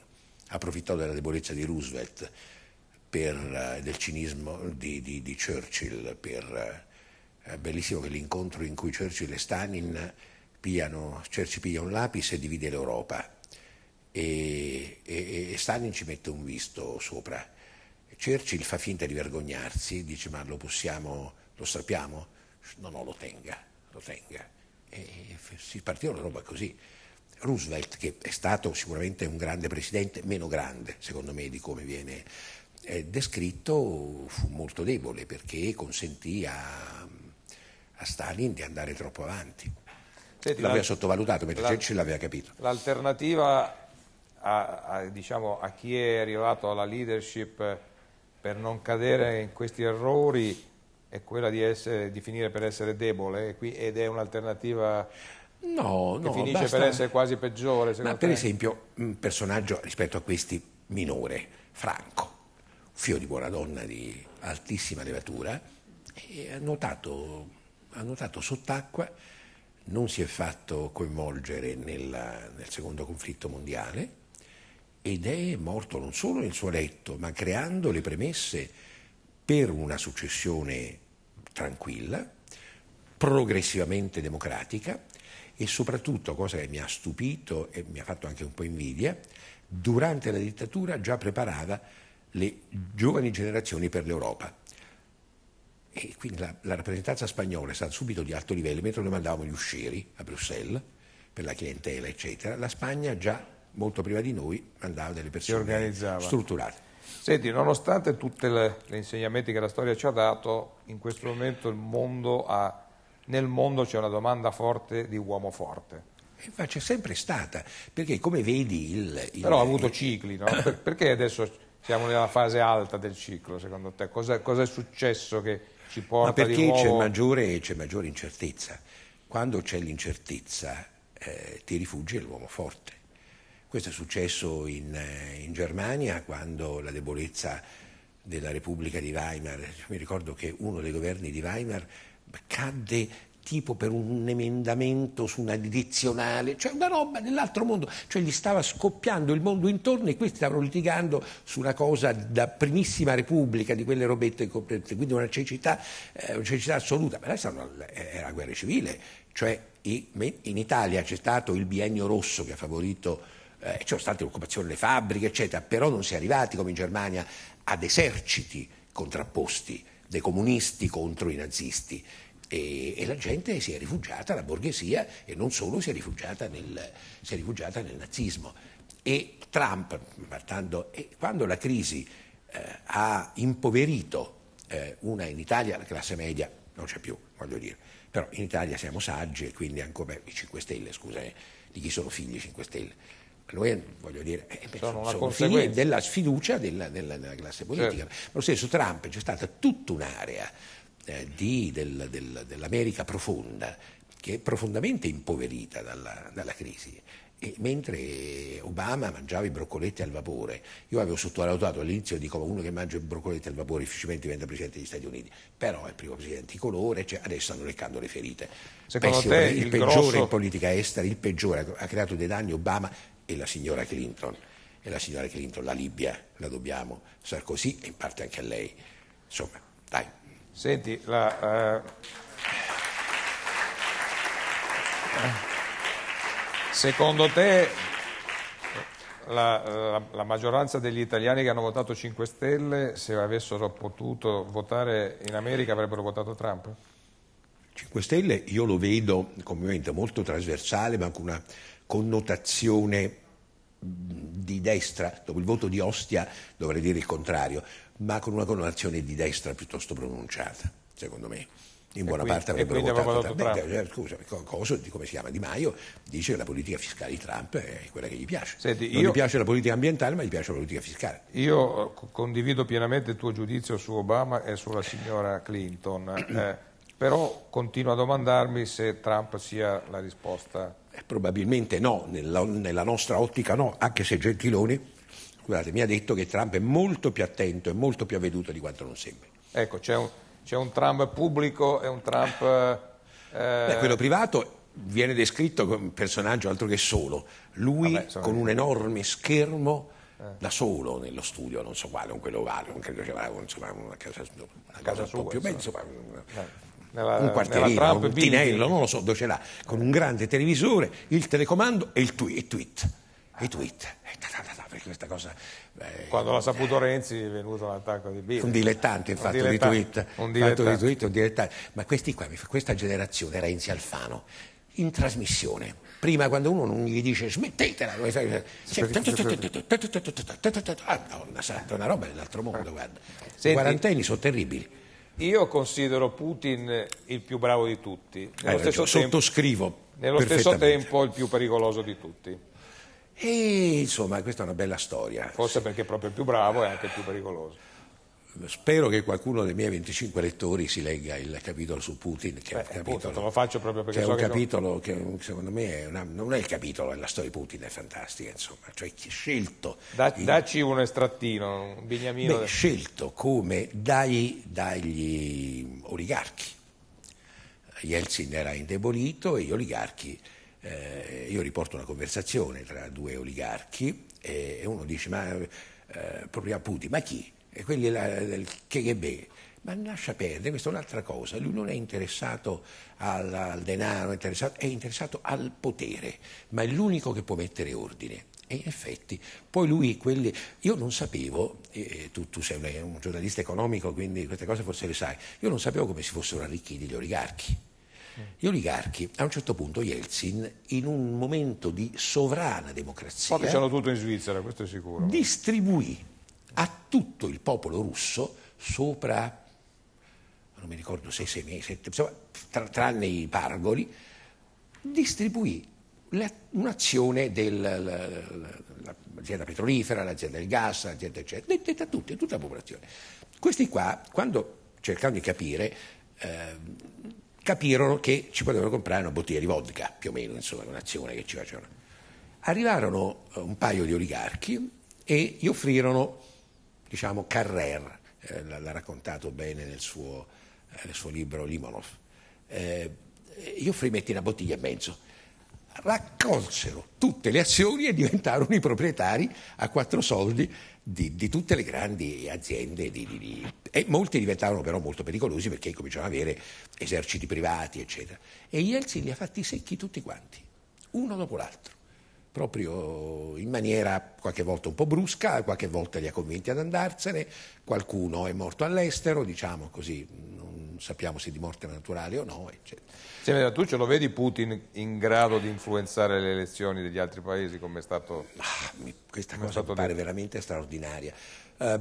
approfittò della debolezza di Roosevelt, per, eh, del cinismo di, di, di Churchill per eh, bellissimo che l'incontro in cui Churchill e Stalin piano, Churchill piglia un lapis e divide l'Europa e, e, e Stalin ci mette un visto sopra. Churchill fa finta di vergognarsi, dice ma lo possiamo, lo sappiamo? No, no, lo tenga, lo tenga. E si partiva una roba così. Roosevelt, che è stato sicuramente un grande presidente, meno grande secondo me di come viene eh, descritto, fu molto debole perché consentì a a Stalin di andare troppo avanti. Senti, l'aveva sottovalutato, perché la, Churchill l'aveva capito. L'alternativa a, a, diciamo, a, chi è arrivato alla leadership per non cadere in questi errori è quella di, essere, di finire per essere debole ed è un'alternativa no, che no, finisce basta, per essere quasi peggiore. Ma per te? esempio un personaggio rispetto a questi minore, Franco, figlio di buona donna di altissima levatura, ha notato ha nuotato sott'acqua, non si è fatto coinvolgere nella, nel secondo conflitto mondiale ed è morto non solo nel suo letto, ma creando le premesse per una successione tranquilla, progressivamente democratica e soprattutto, cosa che mi ha stupito e mi ha fatto anche un po' invidia, durante la dittatura già preparava le giovani generazioni per l'Europa. E quindi la, la, rappresentanza spagnola è stata subito di alto livello, mentre noi mandavamo gli uscieri a Bruxelles per la clientela, eccetera. La Spagna già molto prima di noi mandava delle persone strutturate. Senti, nonostante tutti gli insegnamenti che la storia ci ha dato, in questo momento mondo ha, nel mondo c'è una domanda forte di uomo forte. Ma c'è sempre stata, perché come vedi il... il Però ha avuto cicli, no? perché adesso siamo nella fase alta del ciclo, secondo te? Cosa, cosa è successo che ci porta Ma perché nuovo... c'è, maggiore, c'è, maggiore, incertezza. Quando c'è l'incertezza eh, ti rifugi l'uomo forte. Questo è successo in, eh, in, Germania quando la debolezza della Repubblica di Weimar, mi ricordo che uno dei governi di Weimar cadde tipo per un emendamento su una direzionale, cioè una roba dell'altro mondo, cioè gli stava scoppiando il mondo intorno e questi stavano litigando su una cosa da primissima repubblica di quelle robette incomprensibili, quindi una cecità, eh, una cecità assoluta, ma adesso era eh, la guerra civile, cioè in Italia c'è stato il biennio rosso che ha favorito eh, c'è stata l'occupazione delle fabbriche, eccetera, però non si è arrivati come in Germania ad eserciti contrapposti dei comunisti contro i nazisti. E, e, la gente si è rifugiata, la borghesia e non solo si è rifugiata nel, è rifugiata nel nazismo. E Trump, partando, e quando la crisi eh, ha impoverito eh, una in Italia, la classe media non c'è più, voglio dire, però in Italia siamo saggi e quindi ancora i 5 Stelle, scusa, di chi sono figli i 5 Stelle? Noi, voglio dire, eh, beh, sono, sono figli della sfiducia della, della, della classe politica. Certo. Lo stesso Trump, c'è stata tutta un'area eh, di, del, del, dell'America profonda, che è profondamente impoverita dalla, dalla crisi. E mentre Obama mangiava i broccoletti al vapore, io avevo sottovalutato all'inizio, dico uno che mangia i broccoletti al vapore difficilmente diventa presidente degli Stati Uniti, però è il primo presidente di colore, cioè adesso stanno leccando le ferite. Secondo Pessimo, te eh, il, il peggiore grosso... in politica estera, il peggiore, ha creato dei danni Obama e la signora Clinton, e la signora Clinton, la Libia, la dobbiamo, Sarkozy e in parte anche a lei. Insomma, dai. Senti, la, eh, secondo te la, la, la, maggioranza degli italiani che hanno votato 5 Stelle, se avessero potuto votare in America, avrebbero votato Trump? 5 Stelle io lo vedo come movimento molto trasversale, ma con una connotazione di destra, dopo il voto di Ostia dovrei dire il contrario, ma con una connotazione di destra piuttosto pronunciata, secondo me. In buona quindi, parte avrebbero votato Trump. Beh, scusa, cosa, come si chiama? Di Maio dice che la politica fiscale di Trump è quella che gli piace. Senti, non io, gli piace la politica ambientale, ma gli piace la politica fiscale. Io eh, condivido pienamente il tuo giudizio su Obama e sulla signora Clinton, eh, però continuo a domandarmi se Trump sia la risposta. Eh, probabilmente no, nella, nella nostra ottica no, anche se Gentiloni scusate, mi ha detto che Trump è molto più attento e molto più avveduto di quanto non sembri. Ecco, c'è un, c'è un Trump pubblico e un Trump... Eh... Beh, quello eh, privato viene descritto come un personaggio altro che solo, lui Vabbè, sono... con un eh. enorme schermo eh. da solo nello studio, non so quale, un quello ovale, non credo che aveva insomma, una casa, una una casa sua, un po' più bella, insomma, un, nella, un quartierino, un tinello, non lo so dove ce l'ha, con un grande televisore, il telecomando e il tweet, e tweet, e tweet. E ta ta ta perché questa cosa... Eh, Quando l'ha saputo eh, Renzi è venuto l'attacco di Biden. Un dilettante infatti, un dilettante, di tweet, un dilettante. Di tweet, un dilettante. Ma questi qua, questa generazione Renzi Alfano, in trasmissione. Prima quando uno non gli dice smettetela, ah, Madonna santa, una roba dell'altro mondo, ah. guarda. I quarantenni sono terribili. Io considero Putin il più bravo di tutti. Nello Hai Sottoscrivo. Nello stesso tempo il più pericoloso di tutti. E insomma, questa è una bella storia. Forse perché è proprio più bravo e anche più pericoloso. Spero che qualcuno dei miei 25 lettori si legga il capitolo su Putin, che Beh, è un capitolo, appunto, lo faccio proprio perché che cioè, so è un che capitolo non... che secondo me è una, non è il capitolo, è la storia di Putin, è fantastica, insomma, cioè scelto... Da, in... Dacci un estrattino, un bignamino... Beh, del... scelto come dai, dagli oligarchi. Yeltsin era indebolito e gli oligarchi eh, io riporto una conversazione tra due oligarchi e uno dice, ma eh, proprio a Putin, ma chi? E quelli del KGB. Ma lascia perdere, questa è un'altra cosa, lui non è interessato al, al denaro, è interessato, è interessato al potere, ma è l'unico che può mettere ordine. E in effetti, poi lui, quelli, io non sapevo, eh, tu, tu, sei un, un giornalista economico, quindi queste cose forse le sai, io non sapevo come si fossero arricchiti gli oligarchi gli oligarchi, a un certo punto Yeltsin, in un momento di sovrana democrazia... Poi c'hanno tutto in Svizzera, questo è sicuro. Distribuì a tutto il popolo russo sopra, non mi ricordo, se sei mesi, tra, tranne i pargoli, distribuì la, un'azione dell'azienda petrolifera, l'azienda del gas, l'azienda eccetera, detta a tutti, tutta la popolazione. Questi qua, quando cercando di capire... Eh, capirono che ci potevano comprare una bottiglia di vodka, più o meno, insomma, un'azione che ci facevano. Arrivarono eh, un paio di oligarchi e gli offrirono, diciamo, Carrer, eh, l'ha raccontato bene nel suo, eh, nel suo libro Limonov, eh, gli offrì metti una bottiglia e mezzo. Raccolsero tutte le azioni e diventarono i proprietari a quattro soldi di, di, tutte le grandi aziende di, di, e molti diventavano però molto pericolosi perché cominciavano ad avere eserciti privati eccetera e Yeltsin li ha fatti secchi tutti quanti uno dopo l'altro proprio in maniera qualche volta un po' brusca, qualche volta li ha convinti ad andarsene, qualcuno è morto all'estero, diciamo così, sappiamo se di morte naturale o no. Eccetera. tu ce lo vedi Putin in grado di influenzare le elezioni degli altri paesi come è stato... Ah, mi, questa cosa stato mi pare detto. veramente straordinaria. Uh,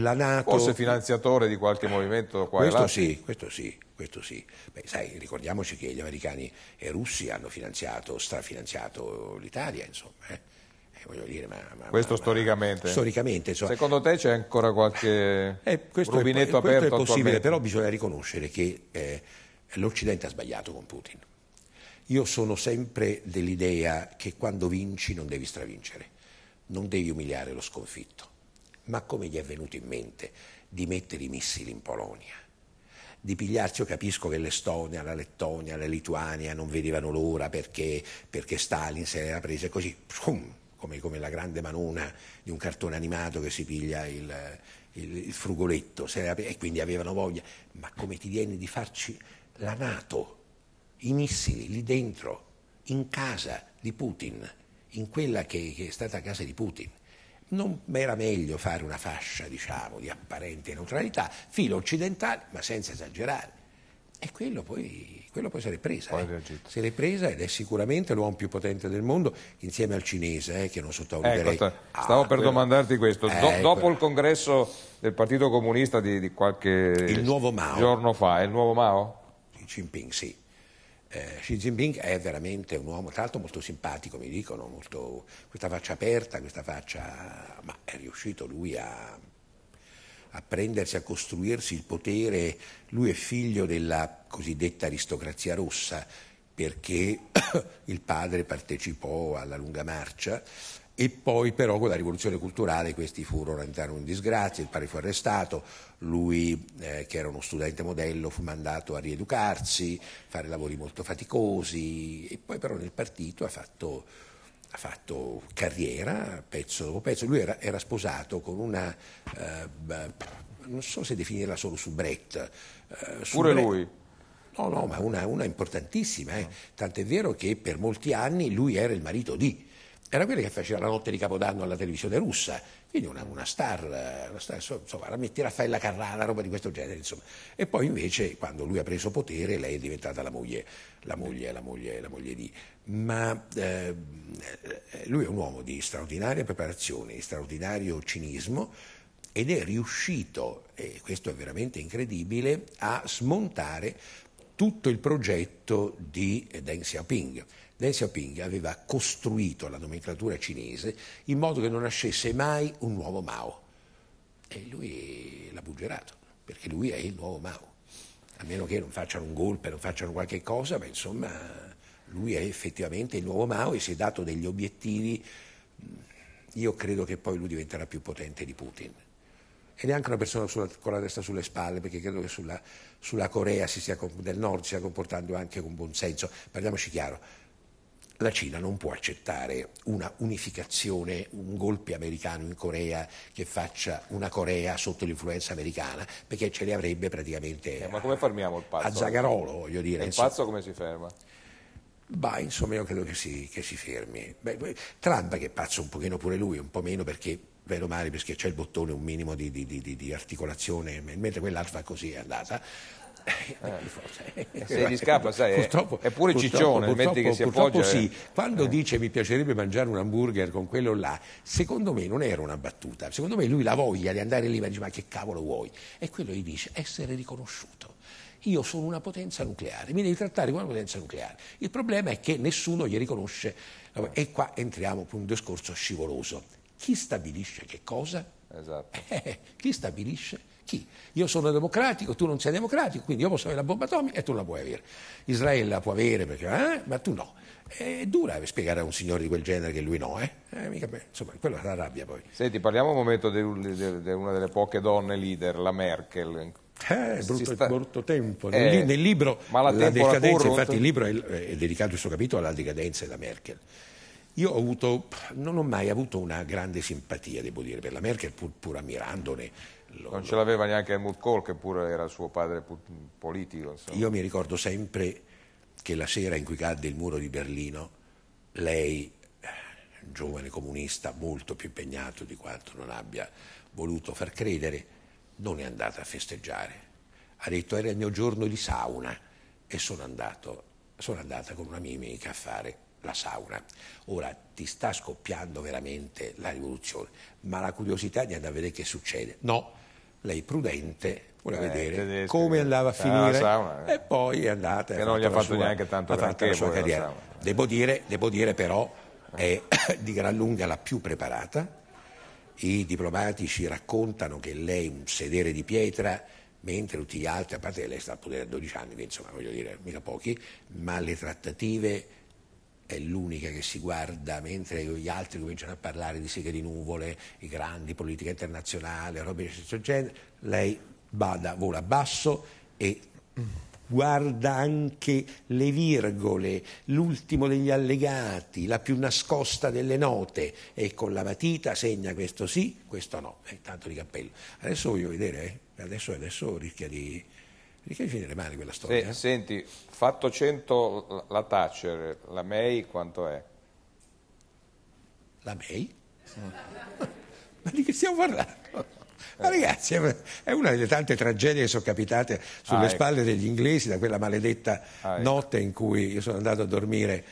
la NATO... Forse finanziatore di qualche movimento qua questo e là. Sì, questo sì, questo sì. Beh, sai, ricordiamoci che gli americani e i russi hanno finanziato, strafinanziato l'Italia, insomma. Eh voglio dire, ma, ma, questo ma, storicamente? storicamente insomma. Secondo te c'è ancora qualche eh, questo rubinetto è, questo aperto? Eh, questo è possibile, però bisogna riconoscere che eh, l'Occidente ha sbagliato con Putin. Io sono sempre dell'idea che quando vinci non devi stravincere, non devi umiliare lo sconfitto. Ma come gli è venuto in mente di mettere i missili in Polonia? Di pigliarsi, io capisco che l'Estonia, la Lettonia, la Lituania non vedevano l'ora perché, perché Stalin se l'era presa così, pum, come, come, la grande manona di un cartone animato che si piglia il, il, il frugoletto, se, e quindi avevano voglia, ma come ti viene di farci la Nato, i missili lì dentro, in casa di Putin, in quella che, che è stata casa di Putin. Non era meglio fare una fascia, diciamo, di apparente neutralità, filo occidentale, ma senza esagerare. E quello poi quello poi se l'è presa. Eh. Se l'è presa ed è sicuramente l'uomo più potente del mondo, insieme al cinese, eh, che non sottovaluterei. Ecco, ah, stavo ah, per quello... domandarti questo. Do, eh, dopo il congresso del Partito Comunista di, di qualche giorno fa, è il nuovo Mao? Xi Jinping, sì. Eh, Xi Jinping è veramente un uomo, tra l'altro molto simpatico, mi dicono, molto... questa faccia aperta, questa faccia... ma è riuscito lui a a prendersi, a costruirsi il potere. Lui è figlio della cosiddetta aristocrazia rossa perché il padre partecipò alla lunga marcia e poi però con la rivoluzione culturale questi furono entrarono in disgrazia, il padre fu arrestato, lui eh, che era uno studente modello fu mandato a rieducarsi, fare lavori molto faticosi e poi però nel partito ha fatto ha fatto carriera pezzo dopo pezzo, lui era, era sposato con una, eh, non so se definirla solo subrette. Eh, Pure lui? No, no, ma una, una importantissima, eh. Ah. tant'è vero che per molti anni lui era il marito di, era quello che faceva la notte di Capodanno alla televisione russa, quindi una, una star, una star insomma, metti Raffaella Carrara, roba di questo genere, insomma. E poi invece quando lui ha preso potere lei è diventata la moglie, la moglie, la moglie, la moglie di... Ma eh, eh lui è un uomo di straordinaria preparazione, di straordinario cinismo ed è riuscito, e questo è veramente incredibile, a smontare tutto il progetto di Deng Xiaoping Deng Xiaoping aveva costruito la nomenclatura cinese in modo che non nascesse mai un nuovo Mao. E lui l'ha buggerato, perché lui è il nuovo Mao. A meno che non facciano un golpe, non facciano qualche cosa, ma insomma lui è effettivamente il nuovo Mao e si è dato degli obiettivi. Mm, io credo che poi lui diventerà più potente di Putin. Ed è anche una persona sulla, con la testa sulle spalle, perché credo che sulla, sulla Corea si stia, del Nord si stia comportando anche con buon senso. Parliamoci chiaro, la Cina non può accettare una unificazione, un golpe americano in Corea che faccia una Corea sotto l'influenza americana, perché ce li avrebbe praticamente eh, ma come fermiamo il pazzo? a Zagarolo, voglio dire. il pazzo come si ferma? Bah, insomma, io credo che si, che si fermi. Beh, Trump che è pazzo un pochino pure lui, un po' meno perché vero male perché c'è il bottone un minimo di, di, di, di articolazione, mentre quell'altra così è andata. Eh, eh, eh, se gli scappa, sai, purtroppo, è pure ciccione, purtroppo, metti che si appoggia. Sì. Quando eh. dice mi piacerebbe mangiare un hamburger con quello là, secondo me non era una battuta, secondo me lui la voglia di andare lì ma dice ma che cavolo vuoi? E quello gli dice essere riconosciuto io sono una potenza nucleare, mi devi trattare come una potenza nucleare. Il problema è che nessuno gli riconosce, e qua entriamo per un discorso scivoloso. Chi stabilisce che cosa? Esatto. Eh, chi stabilisce? chi? Io sono democratico, tu non sei democratico, quindi io posso avere la bomba atomica e tu la puoi avere. Israele la può avere, perché, eh? ma tu no. È dura spiegare a un signore di quel genere che lui no, eh? eh mica, insomma, quella è la rabbia poi. Senti, parliamo un momento di, una delle poche donne leader, la Merkel. Eh, brutto, sta... brutto tempo. Eh, nel, libro, ma la, la decadenza, la infatti il libro è, è dedicato il suo capitolo alla decadenza della Merkel. Io ho avuto, non ho mai avuto una grande simpatia, devo dire, per la Merkel, pur, pur ammirandone lo, non ce l'aveva neanche Helmut Kohl, che pure era suo padre politico. Insomma. Io mi ricordo sempre che la sera in cui cadde il muro di Berlino, lei, eh, giovane comunista, molto più impegnato di quanto non abbia voluto far credere, non è andata a festeggiare. Ha detto era il mio giorno di sauna e sono, andato, sono andata con una mia amica a fare la sauna. Ora ti sta scoppiando veramente la rivoluzione, ma la curiosità di andare a vedere che succede. No, lei prudente voleva eh, vedere tedesco, come eh, andava a eh, finire sauna, e poi è andata che non gli ha fatto sua, neanche tanto ha fatto la sua carriera sauna, devo, dire, devo dire, però è di gran lunga la più preparata i diplomatici raccontano che lei è un sedere di pietra mentre tutti gli altri, a parte che lei sta a potere a 12 anni, insomma voglio dire, mica pochi, ma le trattative è l'unica che si guarda mentre gli altri cominciano a parlare di seghe di nuvole, i grandi, politica internazionale, robe di questo genere, lei bada, vola basso e guarda anche le virgole, l'ultimo degli allegati, la più nascosta delle note e con la matita segna questo sì, questo no, è tanto di cappello. Adesso voglio vedere, eh? adesso, adesso rischia di... Di che fine rimane quella storia? Se, senti, fatto 100 la Thatcher, la May quanto è? La May? Mm. Ma di che stiamo parlando? Ma eh. ragazzi, è una delle tante tragedie che sono capitate sulle ah, ecco. spalle degli inglesi da quella maledetta ah, ecco. notte in cui io sono andato a dormire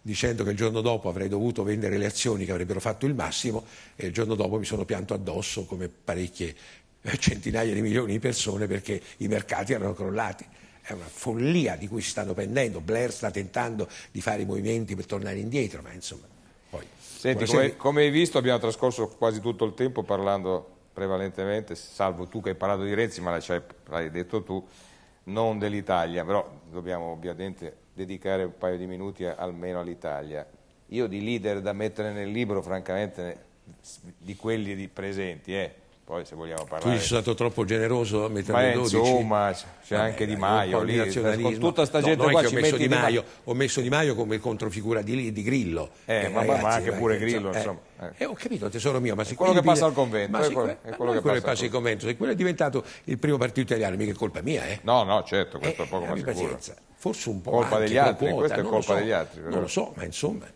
dicendo che il giorno dopo avrei dovuto vendere le azioni che avrebbero fatto il massimo e il giorno dopo mi sono pianto addosso come parecchie eh, centinaia di milioni di persone perché i mercati erano crollati. È una follia di cui si stanno pendendo. Blair sta tentando di fare i movimenti per tornare indietro, ma insomma. Poi. Senti, come, come hai visto abbiamo trascorso quasi tutto il tempo parlando prevalentemente, salvo tu che hai parlato di Renzi, ma l'hai detto tu, non dell'Italia, però dobbiamo ovviamente dedicare un paio di minuti almeno all'Italia. Io di leader da mettere nel libro, francamente, di quelli presenti, eh poi se vogliamo parlare... Tu sei stato troppo generoso a metà del 12. insomma, c'è anche Di Maio lì, con tutta sta gente no, qua ci metti Di Maio. Ho messo Di Maio come controfigura di, di Grillo. Eh, eh, ma, ragazzi, ma, anche pure Grillo, eh, insomma. Eh. eh. ho capito, tesoro mio, ma se quello che passa al convento, è quello, è quello che passa, passa al convento, se quello è diventato il primo partito italiano, mica è colpa mia, eh. No, no, certo, questo eh, è poco ma sicuro. Pazienza. Forse un po' colpa degli altri, questo è colpa degli altri. Non lo so, ma insomma.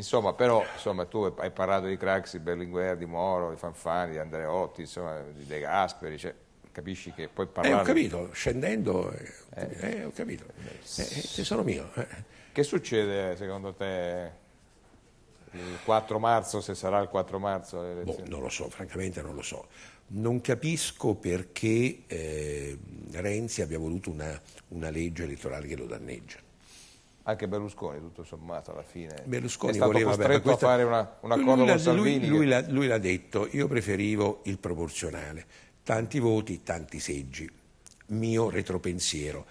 Insomma, però insomma, tu hai parlato di Craxi, Berlinguer, di Moro, di Fanfani, di Andreotti, insomma, di De Gasperi, cioè, capisci che poi parlare... Eh, ho capito, scendendo, eh, eh, eh ho capito, eh, eh, eh tesoro mio. Che succede secondo te il 4 marzo, se sarà il 4 marzo? boh, non lo so, francamente non lo so. Non capisco perché eh, Renzi abbia voluto una, una legge elettorale che lo danneggia anche Berlusconi tutto sommato alla fine Berlusconi è stato voleva, costretto questa, a fare una, un accordo lui, con Salvini lui, lui, lui l'ha detto io preferivo il proporzionale tanti voti, tanti seggi mio retropensiero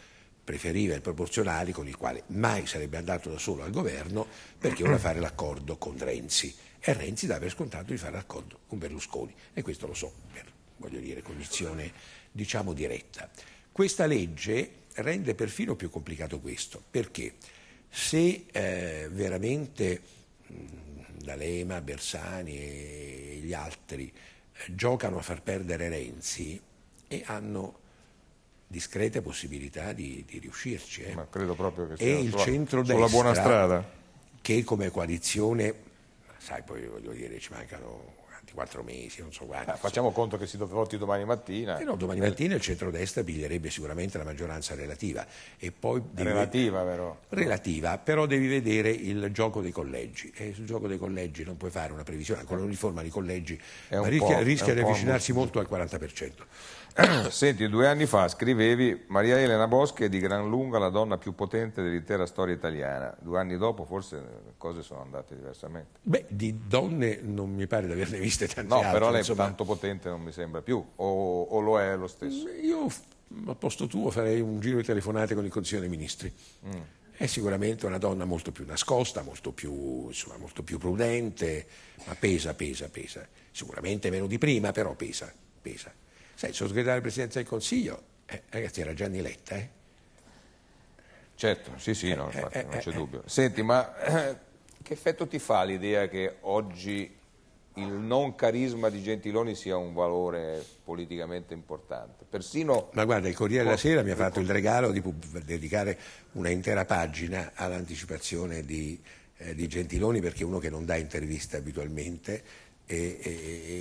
preferiva il proporzionale con il quale mai sarebbe andato da solo al governo perché voleva fare l'accordo con Renzi e Renzi dà per scontato di fare l'accordo con Berlusconi e questo lo so per voglio dire, cognizione diciamo diretta. Questa legge rende perfino più complicato questo perché se eh, veramente mm, D'Alema, Bersani e gli altri eh, giocano a far perdere Renzi e hanno discrete possibilità di, di riuscirci. Eh. Ma credo proprio che sia il centrodestra, sulla buona strada. che come coalizione, sai poi voglio dire ci mancano 24 mesi, non so quanti. Ah, facciamo conto che si voti domani mattina. Eh no, domani mattina il centrodestra piglierebbe sicuramente la maggioranza relativa. relativa, vero? Relativa, però devi vedere il gioco dei collegi. E sul gioco dei collegi non puoi fare una previsione, con la riforma dei collegi rischia, rischia di avvicinarsi molto al 40%. Senti, due anni fa scrivevi Maria Elena Boschi è di gran lunga la donna più potente dell'intera storia italiana. Due anni dopo forse le cose sono andate diversamente. Beh, di donne non mi pare di averne viste tante No, altre, però lei insomma. è tanto potente non mi sembra più, o, o lo è lo stesso? Mm, io a posto tuo farei un giro di telefonate con il Consiglio dei Ministri. Mm. È sicuramente una donna molto più nascosta, molto più, insomma, molto più prudente, ma pesa, pesa, pesa. Sicuramente meno di prima, però pesa, pesa. Sai, il sottosegretario della Presidenza del Consiglio, eh, ragazzi, era Gianni Letta, eh? Certo, sì, sì, no, eh, infatti, eh, non c'è eh, dubbio. Senti, ma che effetto ti fa l'idea che oggi il non carisma di Gentiloni sia un valore politicamente importante. Persino Ma guarda, il Corriere della oh, Sera mi ha fatto il regalo di dedicare una intera pagina all'anticipazione di, eh, di Gentiloni perché è uno che non dà interviste abitualmente e, e,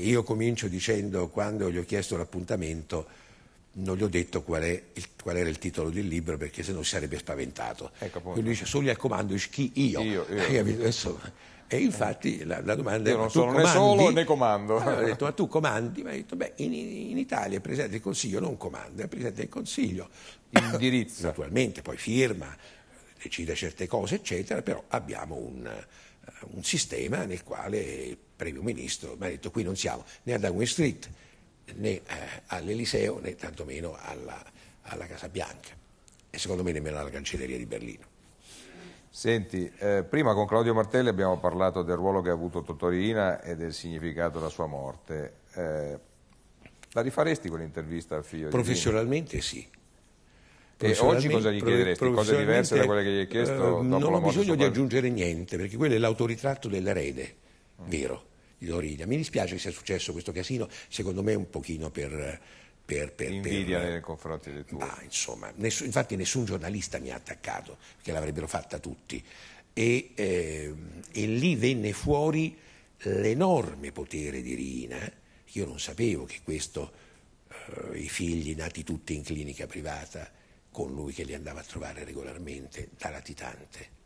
io comincio dicendo, quando gli ho chiesto l'appuntamento, non gli ho detto qual, il, qual era il titolo del libro perché se no si sarebbe spaventato. Ecco, Quindi dice solo al comando chi io. io, io. Eh, e infatti la, la domanda è: Io non sono comandi? né solo né comando. Allora ho detto: Ma tu comandi? Ma ho detto: Beh, in, in Italia il Presidente del Consiglio non comanda, il Presidente del Consiglio. Indirizza. Naturalmente, poi firma, decide certe cose, eccetera, però abbiamo un, un sistema nel quale premio ministro, mi ha detto qui non siamo né a Downing Street né eh, all'Eliseo né tantomeno alla, alla Casa Bianca e secondo me nemmeno alla Cancelleria di Berlino. Senti, eh, prima con Claudio Martelli abbiamo parlato del ruolo che ha avuto Totorina e del significato della sua morte. Eh, la rifaresti quell'intervista al figlio? Professionalmente sì. E oggi cosa gli chiederesti? Cose diverse da quelle che gli hai chiesto? Eh, non ho bisogno di aggiungere niente, perché quello è l'autoritratto dell'erede vero di Loriga. Mi dispiace che sia successo questo casino, secondo me un pochino per... per, per Invidia per... nei confronti del tuo. Ma insomma, ness... infatti nessun giornalista mi ha attaccato, perché l'avrebbero fatta tutti. E, eh, e lì venne fuori l'enorme potere di Rina, io non sapevo che questo, eh, i figli nati tutti in clinica privata, con lui che li andava a trovare regolarmente da latitante,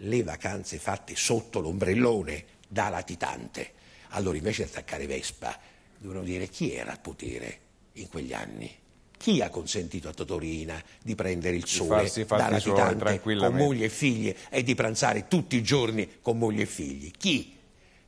le vacanze fatte sotto l'ombrellone, da latitante. Allora invece di attaccare Vespa dovremmo dire chi era al potere in quegli anni. Chi ha consentito a Totorina di prendere il sole da latitante con moglie e figli e di pranzare tutti i giorni con moglie e figli? Chi?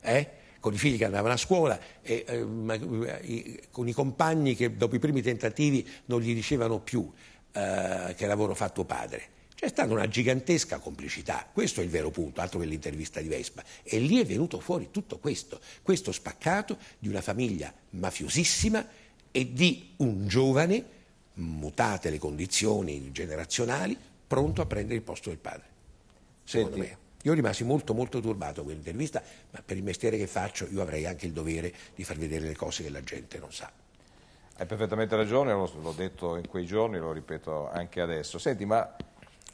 Eh? con i figli che andavano a scuola, e, eh, con i compagni che dopo i primi tentativi non gli dicevano più eh, che lavoro fa tuo padre. C'è stata una gigantesca complicità, questo è il vero punto, altro che l'intervista di Vespa. E lì è venuto fuori tutto questo, questo spaccato di una famiglia mafiosissima e di un giovane, mutate le condizioni generazionali, pronto a prendere il posto del padre, secondo Senti. me. Io rimasi molto molto turbato quell'intervista, ma per il mestiere che faccio io avrei anche il dovere di far vedere le cose che la gente non sa. Hai perfettamente ragione, l'ho detto in quei giorni, lo ripeto anche adesso. Senti, ma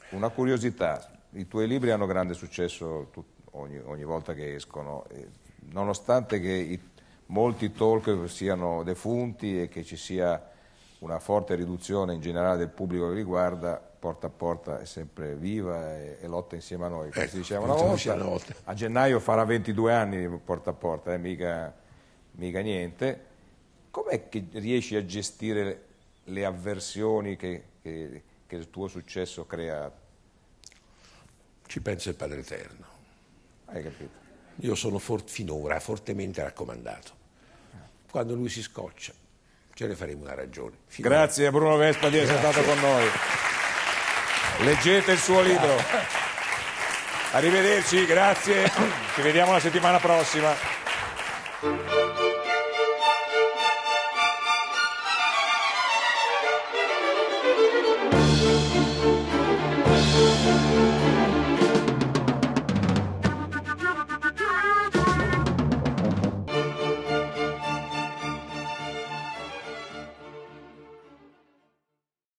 una curiosità, i tuoi libri hanno grande successo tu, ogni, ogni, volta che escono, eh, nonostante che i, molti talk siano defunti e che ci sia una forte riduzione in generale del pubblico che li guarda, porta a porta è sempre viva e, e lotta insieme a noi. Ecco, si diceva una volta, a gennaio farà 22 anni porta a porta, eh, mica, mica niente. Com'è che riesci a gestire le avversioni che, che che il tuo successo crea? Ci pensa il Padre Eterno. Hai capito? Io sono for- finora fortemente raccomandato. Quando lui si scoccia, ce ne faremo una ragione. Finora. Grazie a Bruno Vespa di essere Grazie. stato con noi. Leggete il suo libro. Arrivederci, grazie. Ci vediamo la settimana prossima.